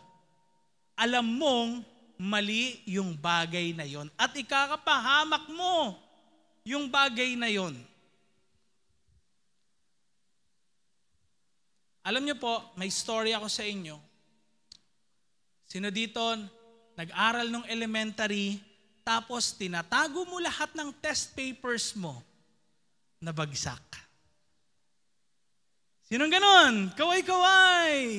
Alam mong mali yung bagay na yon at ikakapahamak mo yung bagay na yon. Alam niyo po, may story ako sa inyo. Sino dito nag-aral nung elementary tapos tinatago mo lahat ng test papers mo na bagsak. Sinong ganon? Kaway-kaway!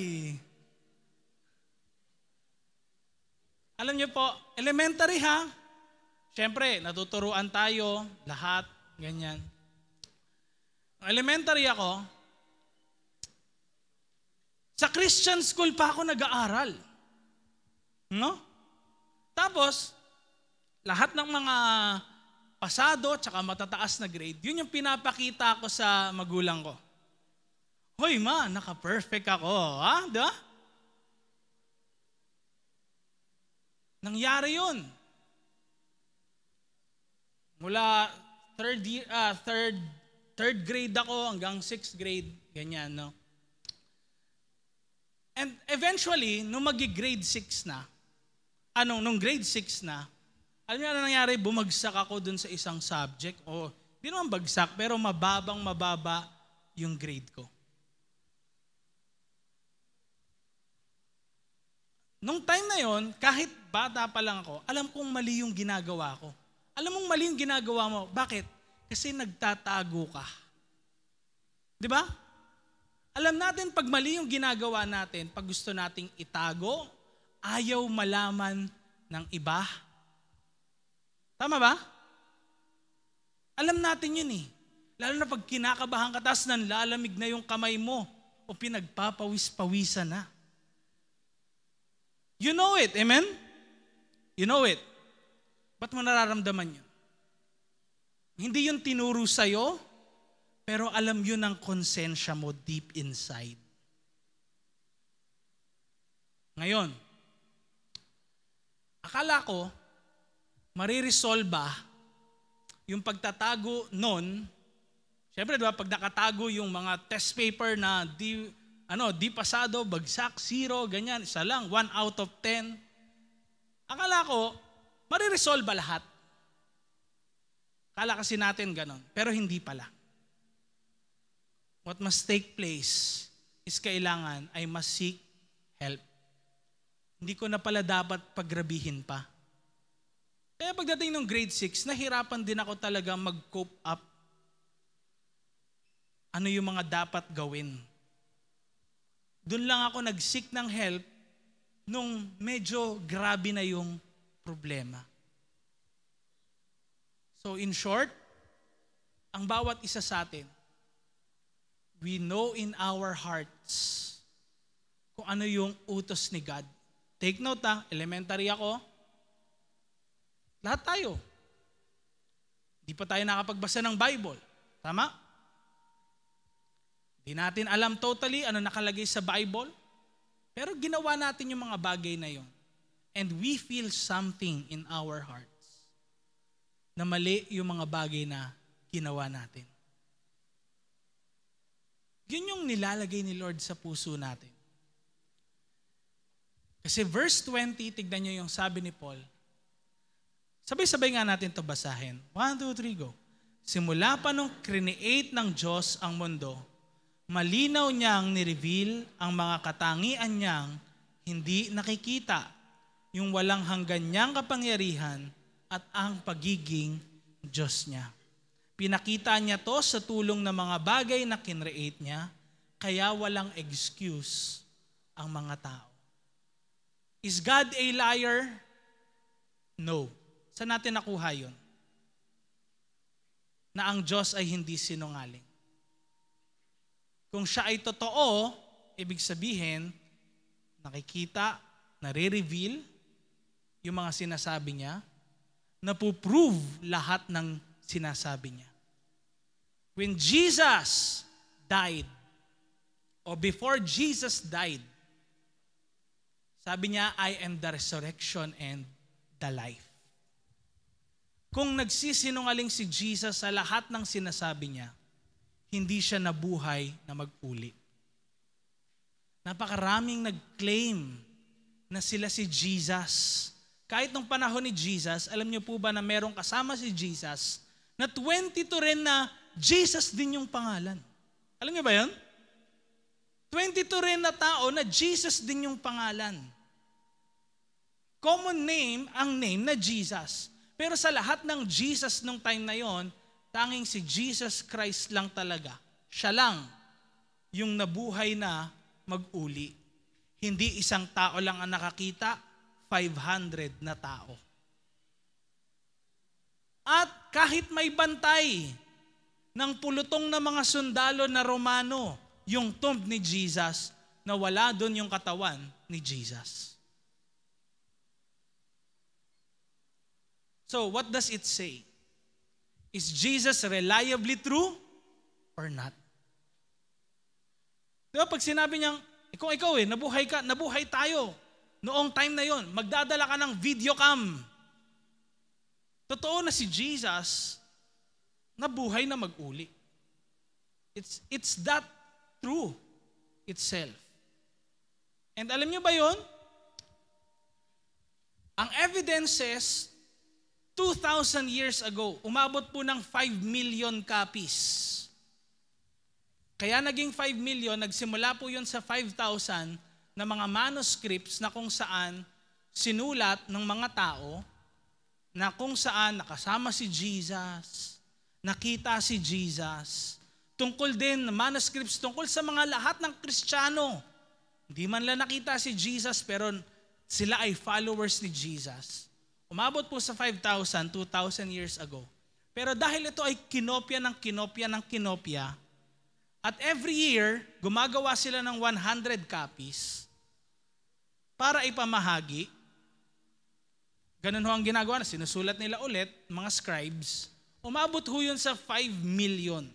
Alam niyo po, elementary ha. Siyempre, natuturuan tayo, lahat, ganyan. Elementary ako, sa Christian school pa ako nag-aaral. No? Tapos, lahat ng mga pasado tsaka matataas na grade, yun yung pinapakita ko sa magulang ko. Hoy ma, naka-perfect ako, ha? Di ba? Nangyari yun. Mula third, year, uh, third, third grade ako hanggang sixth grade, ganyan, no? And eventually, nung mag-grade 6 na, anong, nung grade 6 na, alam niyo ano nangyari? Bumagsak ako dun sa isang subject. O, oh, di naman bagsak, pero mababang mababa yung grade ko. Nung time na yon, kahit bata pa lang ako, alam kong mali yung ginagawa ko. Alam mong mali yung ginagawa mo. Bakit? Kasi nagtatago ka. Di ba? Alam natin pag mali yung ginagawa natin, pag gusto nating itago, ayaw malaman ng iba. Tama ba? Alam natin yun eh. Lalo na pag kinakabahan ka, tapos nanlalamig na yung kamay mo o pinagpapawis-pawisan na. You know it, amen? You know it. Ba't mo nararamdaman yun? Hindi yun tinuro sa'yo, pero alam yun ang konsensya mo deep inside. Ngayon, akala ko, mariresolba yung pagtatago nun, syempre diba, pag nakatago yung mga test paper na di, ano, di pasado, bagsak, zero, ganyan, isa lang, one out of ten. Akala ko, mariresolve ba lahat? Akala kasi natin ganon, pero hindi pala. What must take place is kailangan ay must seek help. Hindi ko na pala dapat pagrabihin pa. Kaya pagdating ng grade 6, nahirapan din ako talaga mag-cope up ano yung mga dapat gawin doon lang ako nag-seek ng help nung medyo grabe na yung problema. So in short, ang bawat isa sa atin, we know in our hearts kung ano yung utos ni God. Take note ha, elementary ako. Lahat tayo. Hindi pa tayo nakapagbasa ng Bible. Tama? Hindi natin alam totally ano nakalagay sa Bible, pero ginawa natin yung mga bagay na yon. And we feel something in our hearts na mali yung mga bagay na ginawa natin. Yun yung nilalagay ni Lord sa puso natin. Kasi verse 20, tignan nyo yung sabi ni Paul. Sabay-sabay nga natin to basahin. 1, 2, 3, go. Simula pa nung create ng Diyos ang mundo, malinaw niyang nireveal ang mga katangian niyang hindi nakikita, yung walang hanggan niyang kapangyarihan at ang pagiging Diyos niya. Pinakita niya to sa tulong ng mga bagay na kinreate niya, kaya walang excuse ang mga tao. Is God a liar? No. Saan natin nakuha yun? Na ang Diyos ay hindi sinungaling. Kung siya ay totoo, ibig sabihin, nakikita, nare-reveal yung mga sinasabi niya, napuprove lahat ng sinasabi niya. When Jesus died, or before Jesus died, sabi niya, I am the resurrection and the life. Kung nagsisinungaling si Jesus sa lahat ng sinasabi niya, hindi siya nabuhay na magpuli. Napakaraming nag-claim na sila si Jesus. Kahit nung panahon ni Jesus, alam niyo po ba na merong kasama si Jesus na 22 rin na Jesus din yung pangalan. Alam niyo ba yan? 22 rin na tao na Jesus din yung pangalan. Common name ang name na Jesus. Pero sa lahat ng Jesus nung time na yon, tanging si Jesus Christ lang talaga. Siya lang yung nabuhay na mag-uli. Hindi isang tao lang ang nakakita, 500 na tao. At kahit may bantay ng pulutong na mga sundalo na Romano, yung tomb ni Jesus, na wala doon yung katawan ni Jesus. So what does it say? Is Jesus reliably true or not? Diba pag sinabi niyang, kung ikaw eh, nabuhay ka, nabuhay tayo. Noong time na yon, magdadala ka ng video cam. Totoo na si Jesus, nabuhay na mag-uli. It's, it's that true itself. And alam niyo ba yon? Ang evidences 2,000 years ago, umabot po ng 5 million copies. Kaya naging 5 million, nagsimula po yun sa 5,000 na mga manuscripts na kung saan sinulat ng mga tao na kung saan nakasama si Jesus, nakita si Jesus, tungkol din na manuscripts tungkol sa mga lahat ng Kristiyano. Hindi man lang nakita si Jesus pero sila ay followers ni Jesus. Umabot po sa 5,000, 2,000 years ago. Pero dahil ito ay kinopya ng kinopya ng kinopya, at every year, gumagawa sila ng 100 copies para ipamahagi. Ganun ho ang ginagawa na sinusulat nila ulit, mga scribes. Umabot ho yun sa 5 million.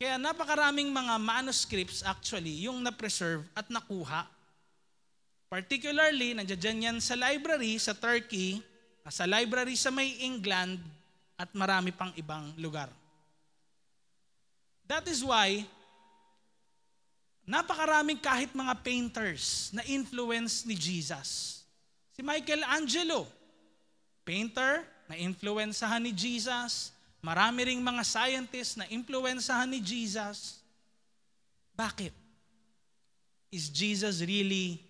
Kaya napakaraming mga manuscripts actually yung na-preserve at nakuha Particularly, nandiyan yan sa library sa Turkey, ah, sa library sa may England, at marami pang ibang lugar. That is why, napakaraming kahit mga painters na influence ni Jesus. Si Michelangelo, painter na influensahan ni Jesus. Marami ring mga scientists na influensahan ni Jesus. Bakit? Is Jesus really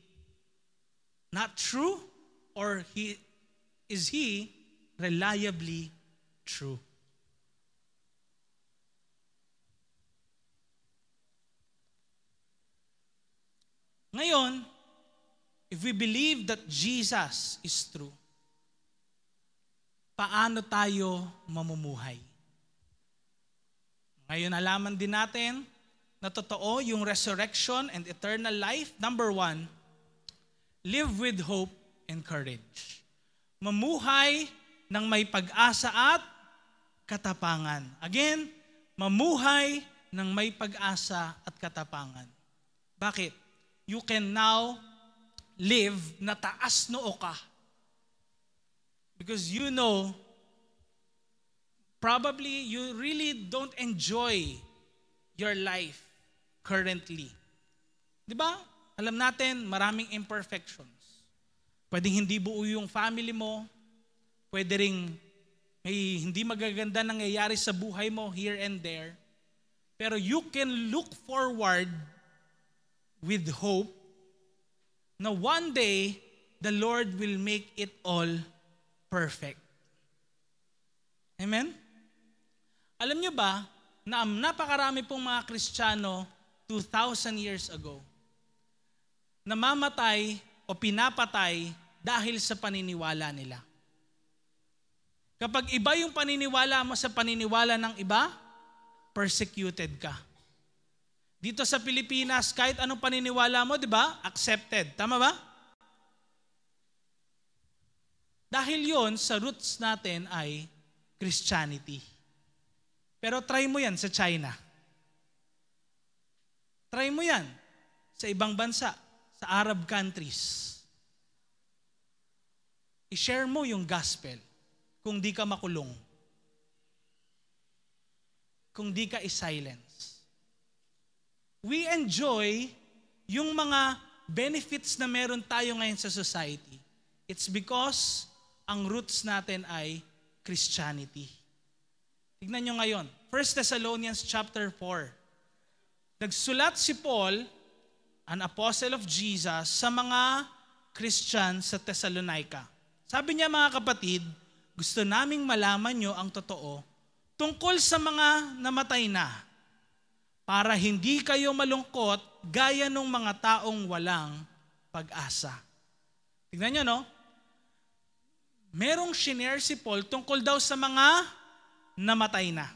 not true or he is he reliably true? Ngayon, if we believe that Jesus is true, paano tayo mamumuhay? Ngayon, alaman din natin na totoo yung resurrection and eternal life. Number one, Live with hope and courage. Mamuhay ng may pag-asa at katapangan. Again, mamuhay ng may pag-asa at katapangan. Bakit? You can now live na taas noo ka. Because you know, probably you really don't enjoy your life currently. Di ba? alam natin, maraming imperfections. Pwede hindi buo yung family mo, pwede ring may hindi magaganda nangyayari sa buhay mo here and there. Pero you can look forward with hope na one day, the Lord will make it all perfect. Amen? Alam nyo ba na napakarami pong mga Kristiyano 2,000 years ago, namamatay o pinapatay dahil sa paniniwala nila. Kapag iba yung paniniwala mo sa paniniwala ng iba, persecuted ka. Dito sa Pilipinas, kahit anong paniniwala mo, di ba? Accepted. Tama ba? Dahil yon sa roots natin ay Christianity. Pero try mo yan sa China. Try mo yan sa ibang bansa sa Arab countries, i-share mo yung gospel kung di ka makulong. Kung di ka i-silence. We enjoy yung mga benefits na meron tayo ngayon sa society. It's because ang roots natin ay Christianity. Tignan nyo ngayon, 1 Thessalonians chapter 4. Nagsulat si Paul an apostle of Jesus sa mga Christian sa Thessalonica. Sabi niya mga kapatid, gusto naming malaman nyo ang totoo tungkol sa mga namatay na para hindi kayo malungkot gaya ng mga taong walang pag-asa. Tignan niyo no? Merong shinare si Paul tungkol daw sa mga namatay na.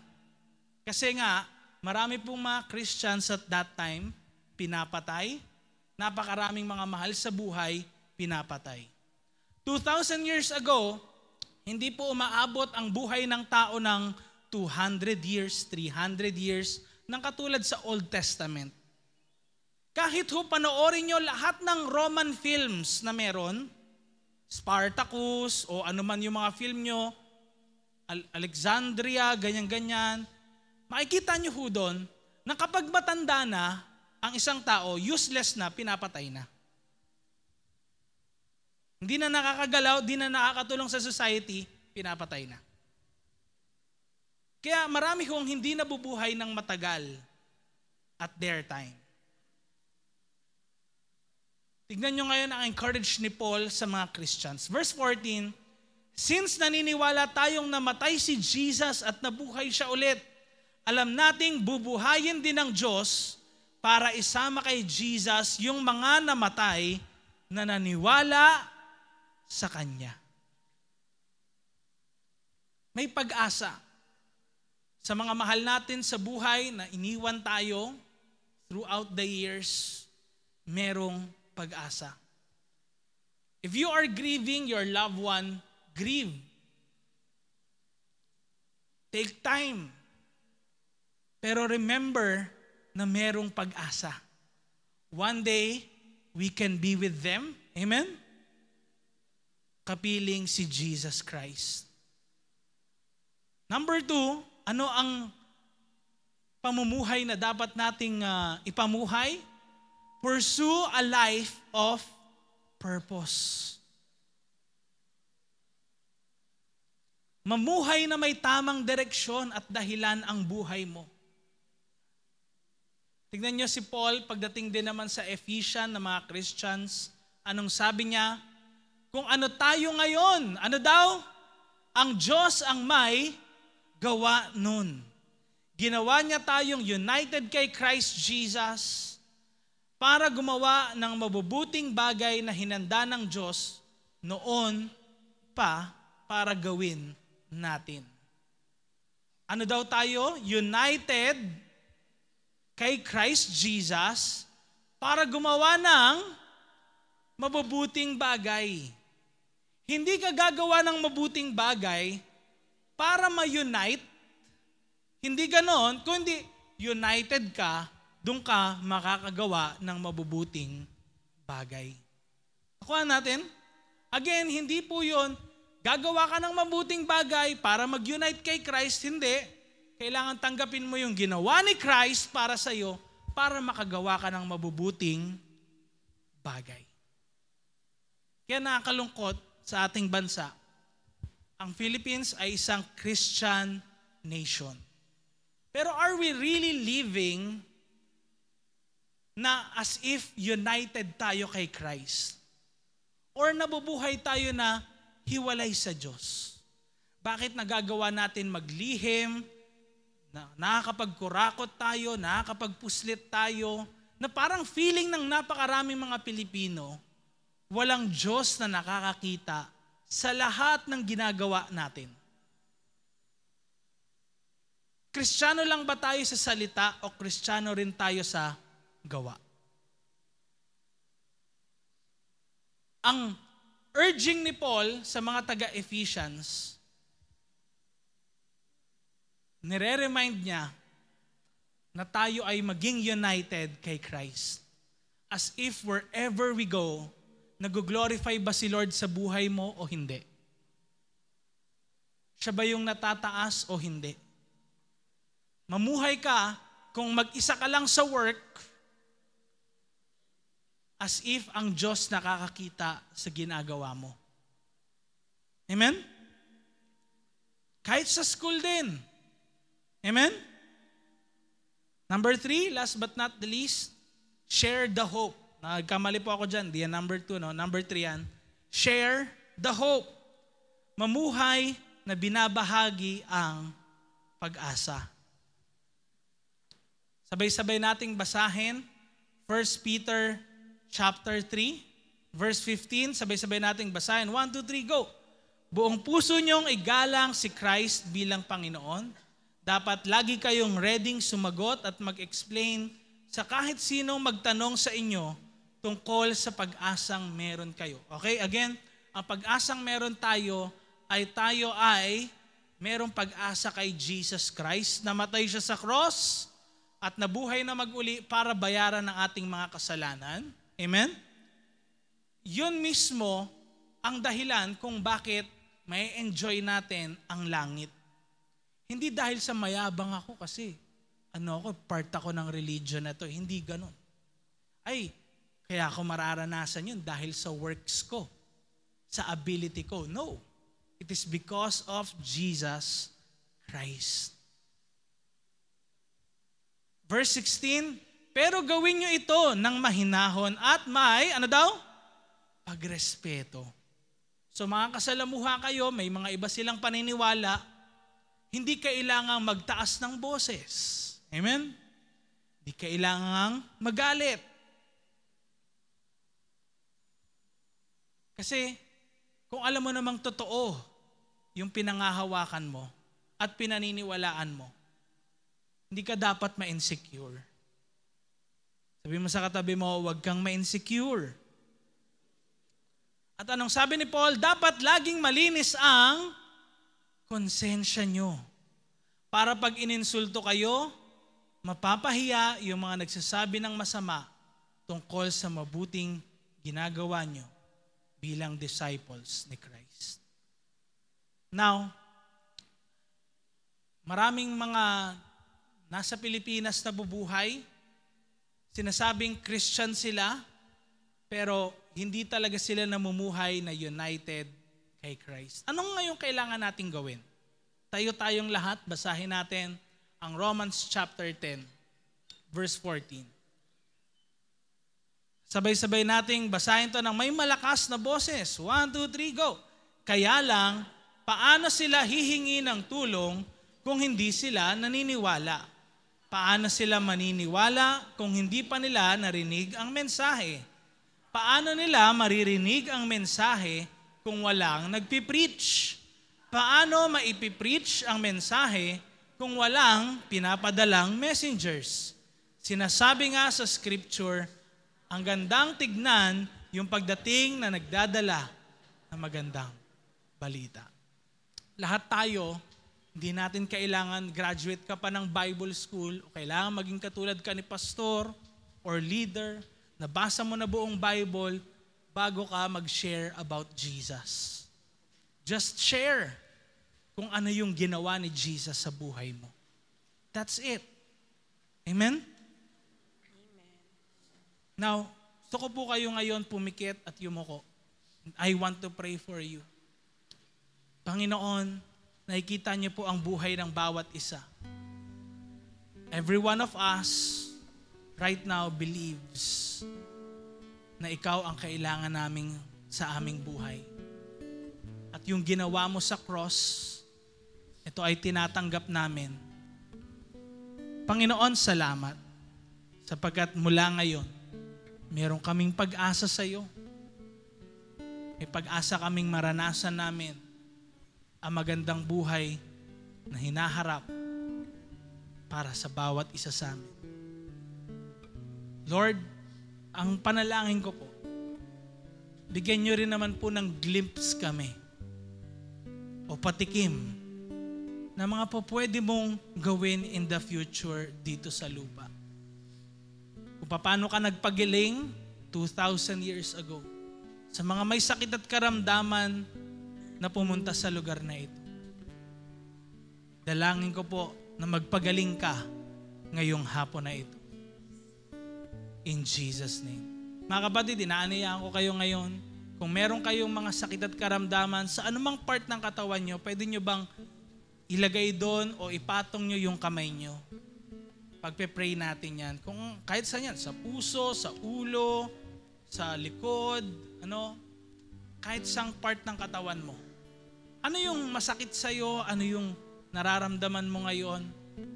Kasi nga, marami pong mga Christians at that time pinapatay. Napakaraming mga mahal sa buhay, pinapatay. 2,000 years ago, hindi po umaabot ang buhay ng tao ng 200 years, 300 years, ng katulad sa Old Testament. Kahit ho panoorin nyo lahat ng Roman films na meron, Spartacus o anuman yung mga film nyo, Alexandria, ganyan-ganyan, makikita nyo ho doon na kapag matanda na, ang isang tao useless na, pinapatay na. Hindi na nakakagalaw, hindi na nakakatulong sa society, pinapatay na. Kaya marami kong hindi nabubuhay ng matagal at their time. Tignan nyo ngayon ang encourage ni Paul sa mga Christians. Verse 14, Since naniniwala tayong namatay si Jesus at nabuhay siya ulit, alam nating bubuhayin din ng Diyos para isama kay Jesus yung mga namatay na naniwala sa Kanya. May pag-asa sa mga mahal natin sa buhay na iniwan tayo throughout the years, merong pag-asa. If you are grieving your loved one, grieve. Take time. Pero remember na merong pag-asa. One day, we can be with them. Amen? Kapiling si Jesus Christ. Number two, ano ang pamumuhay na dapat nating uh, ipamuhay? Pursue a life of purpose. Mamuhay na may tamang direksyon at dahilan ang buhay mo. Tignan nyo si Paul, pagdating din naman sa Ephesian na mga Christians, anong sabi niya? Kung ano tayo ngayon, ano daw? Ang Diyos ang may gawa nun. Ginawa niya tayong united kay Christ Jesus para gumawa ng mabubuting bagay na hinanda ng Diyos noon pa para gawin natin. Ano daw tayo? United kay Christ Jesus para gumawa ng mabubuting bagay. Hindi ka gagawa ng mabuting bagay para ma-unite. Hindi ganon, kundi united ka, doon ka makakagawa ng mabubuting bagay. Nakuha natin? Again, hindi po yon gagawa ka ng mabuting bagay para mag-unite kay Christ, hindi. Kailangan tanggapin mo yung ginawa ni Christ para sa iyo para makagawa ka ng mabubuting bagay. Kaya nakakalungkot sa ating bansa, ang Philippines ay isang Christian nation. Pero are we really living na as if united tayo kay Christ? Or nabubuhay tayo na hiwalay sa Diyos? Bakit nagagawa natin maglihim, na nakakapagkurakot tayo, nakakapagpuslit tayo, na parang feeling ng napakaraming mga Pilipino, walang Diyos na nakakakita sa lahat ng ginagawa natin. Kristiyano lang ba tayo sa salita o kristiyano rin tayo sa gawa? Ang urging ni Paul sa mga taga-Ephesians nire-remind niya na tayo ay maging united kay Christ. As if wherever we go, nag-glorify ba si Lord sa buhay mo o hindi? Siya ba yung natataas o hindi? Mamuhay ka kung mag-isa ka lang sa work as if ang Diyos nakakakita sa ginagawa mo. Amen? Kahit sa school din, Amen? Number three, last but not the least, share the hope. Nagkamali po ako dyan. Di yan number two, no? Number three yan. Share the hope. Mamuhay na binabahagi ang pag-asa. Sabay-sabay nating basahin 1 Peter chapter 3 verse 15. Sabay-sabay nating basahin. 1, 2, 3, go! Buong puso niyong igalang si Christ bilang Panginoon dapat lagi kayong ready sumagot at mag-explain sa kahit sinong magtanong sa inyo tungkol sa pag-asang meron kayo. Okay, again, ang pag-asang meron tayo ay tayo ay merong pag-asa kay Jesus Christ. Namatay siya sa cross at nabuhay na maguli para bayaran ang ating mga kasalanan. Amen? Yun mismo ang dahilan kung bakit may enjoy natin ang langit. Hindi dahil sa mayabang ako kasi ano ako, part ako ng religion na to. Hindi ganun. Ay, kaya ako mararanasan yun dahil sa works ko, sa ability ko. No. It is because of Jesus Christ. Verse 16, Pero gawin nyo ito ng mahinahon at may, ano daw? Pagrespeto. So mga kasalamuha kayo, may mga iba silang paniniwala, hindi kailangang magtaas ng boses. Amen? Hindi kailangang magalit. Kasi kung alam mo namang totoo yung pinangahawakan mo at pinaniniwalaan mo, hindi ka dapat ma-insecure. Sabi mo sa katabi mo, huwag kang ma-insecure. At anong sabi ni Paul? Dapat laging malinis ang konsensya nyo. Para pag ininsulto kayo, mapapahiya yung mga nagsasabi ng masama tungkol sa mabuting ginagawa nyo bilang disciples ni Christ. Now, maraming mga nasa Pilipinas na bubuhay, sinasabing Christian sila, pero hindi talaga sila namumuhay na united kay Christ. Anong ngayon kailangan nating gawin? Tayo tayong lahat, basahin natin ang Romans chapter 10, verse 14. Sabay-sabay nating basahin to ng may malakas na boses. 1, 2, 3, go! Kaya lang, paano sila hihingi ng tulong kung hindi sila naniniwala? Paano sila maniniwala kung hindi pa nila narinig ang mensahe? Paano nila maririnig ang mensahe kung walang nagpipreach? Paano maipipreach ang mensahe kung walang pinapadalang messengers? Sinasabi nga sa scripture, ang gandang tignan yung pagdating na nagdadala ng magandang balita. Lahat tayo, hindi natin kailangan graduate ka pa ng Bible school o kailangan maging katulad ka ni pastor or leader, nabasa mo na buong Bible, bago ka mag-share about Jesus. Just share kung ano yung ginawa ni Jesus sa buhay mo. That's it. Amen? Amen. Now, gusto ko po kayo ngayon pumikit at yumuko. I want to pray for you. Panginoon, nakikita niyo po ang buhay ng bawat isa. Every one of us right now believes na ikaw ang kailangan naming sa aming buhay. At yung ginawa mo sa cross, ito ay tinatanggap namin. Panginoon, salamat sapagkat mula ngayon, meron kaming pag-asa sa iyo. May pag-asa kaming maranasan namin ang magandang buhay na hinaharap para sa bawat isa sa amin. Lord, ang panalangin ko po, bigyan nyo rin naman po ng glimpse kami o patikim na mga po pwede mong gawin in the future dito sa lupa. Kung paano ka nagpagiling 2,000 years ago sa mga may sakit at karamdaman na pumunta sa lugar na ito. Dalangin ko po na magpagaling ka ngayong hapon na ito. In Jesus' name. Mga kapatid, inaanayaan ko kayo ngayon. Kung meron kayong mga sakit at karamdaman, sa anumang part ng katawan nyo, pwede nyo bang ilagay doon o ipatong nyo yung kamay nyo? Pagpe-pray natin yan. Kung kahit saan yan, sa puso, sa ulo, sa likod, ano, kahit sang part ng katawan mo. Ano yung masakit sa'yo? Ano yung nararamdaman mo ngayon?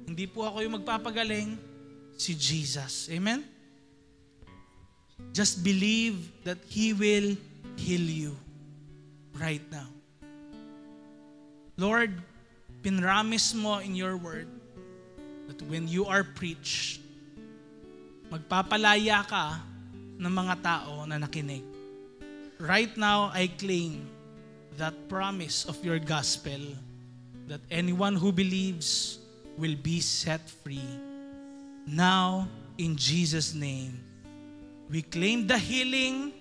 Hindi po ako yung magpapagaling, si Jesus. Amen? Just believe that He will heal you right now. Lord, pinramis mo in your word that when you are preached, magpapalaya ka ng mga tao na nakinig. Right now, I claim that promise of your gospel that anyone who believes will be set free. Now, in Jesus' name, We claim the healing.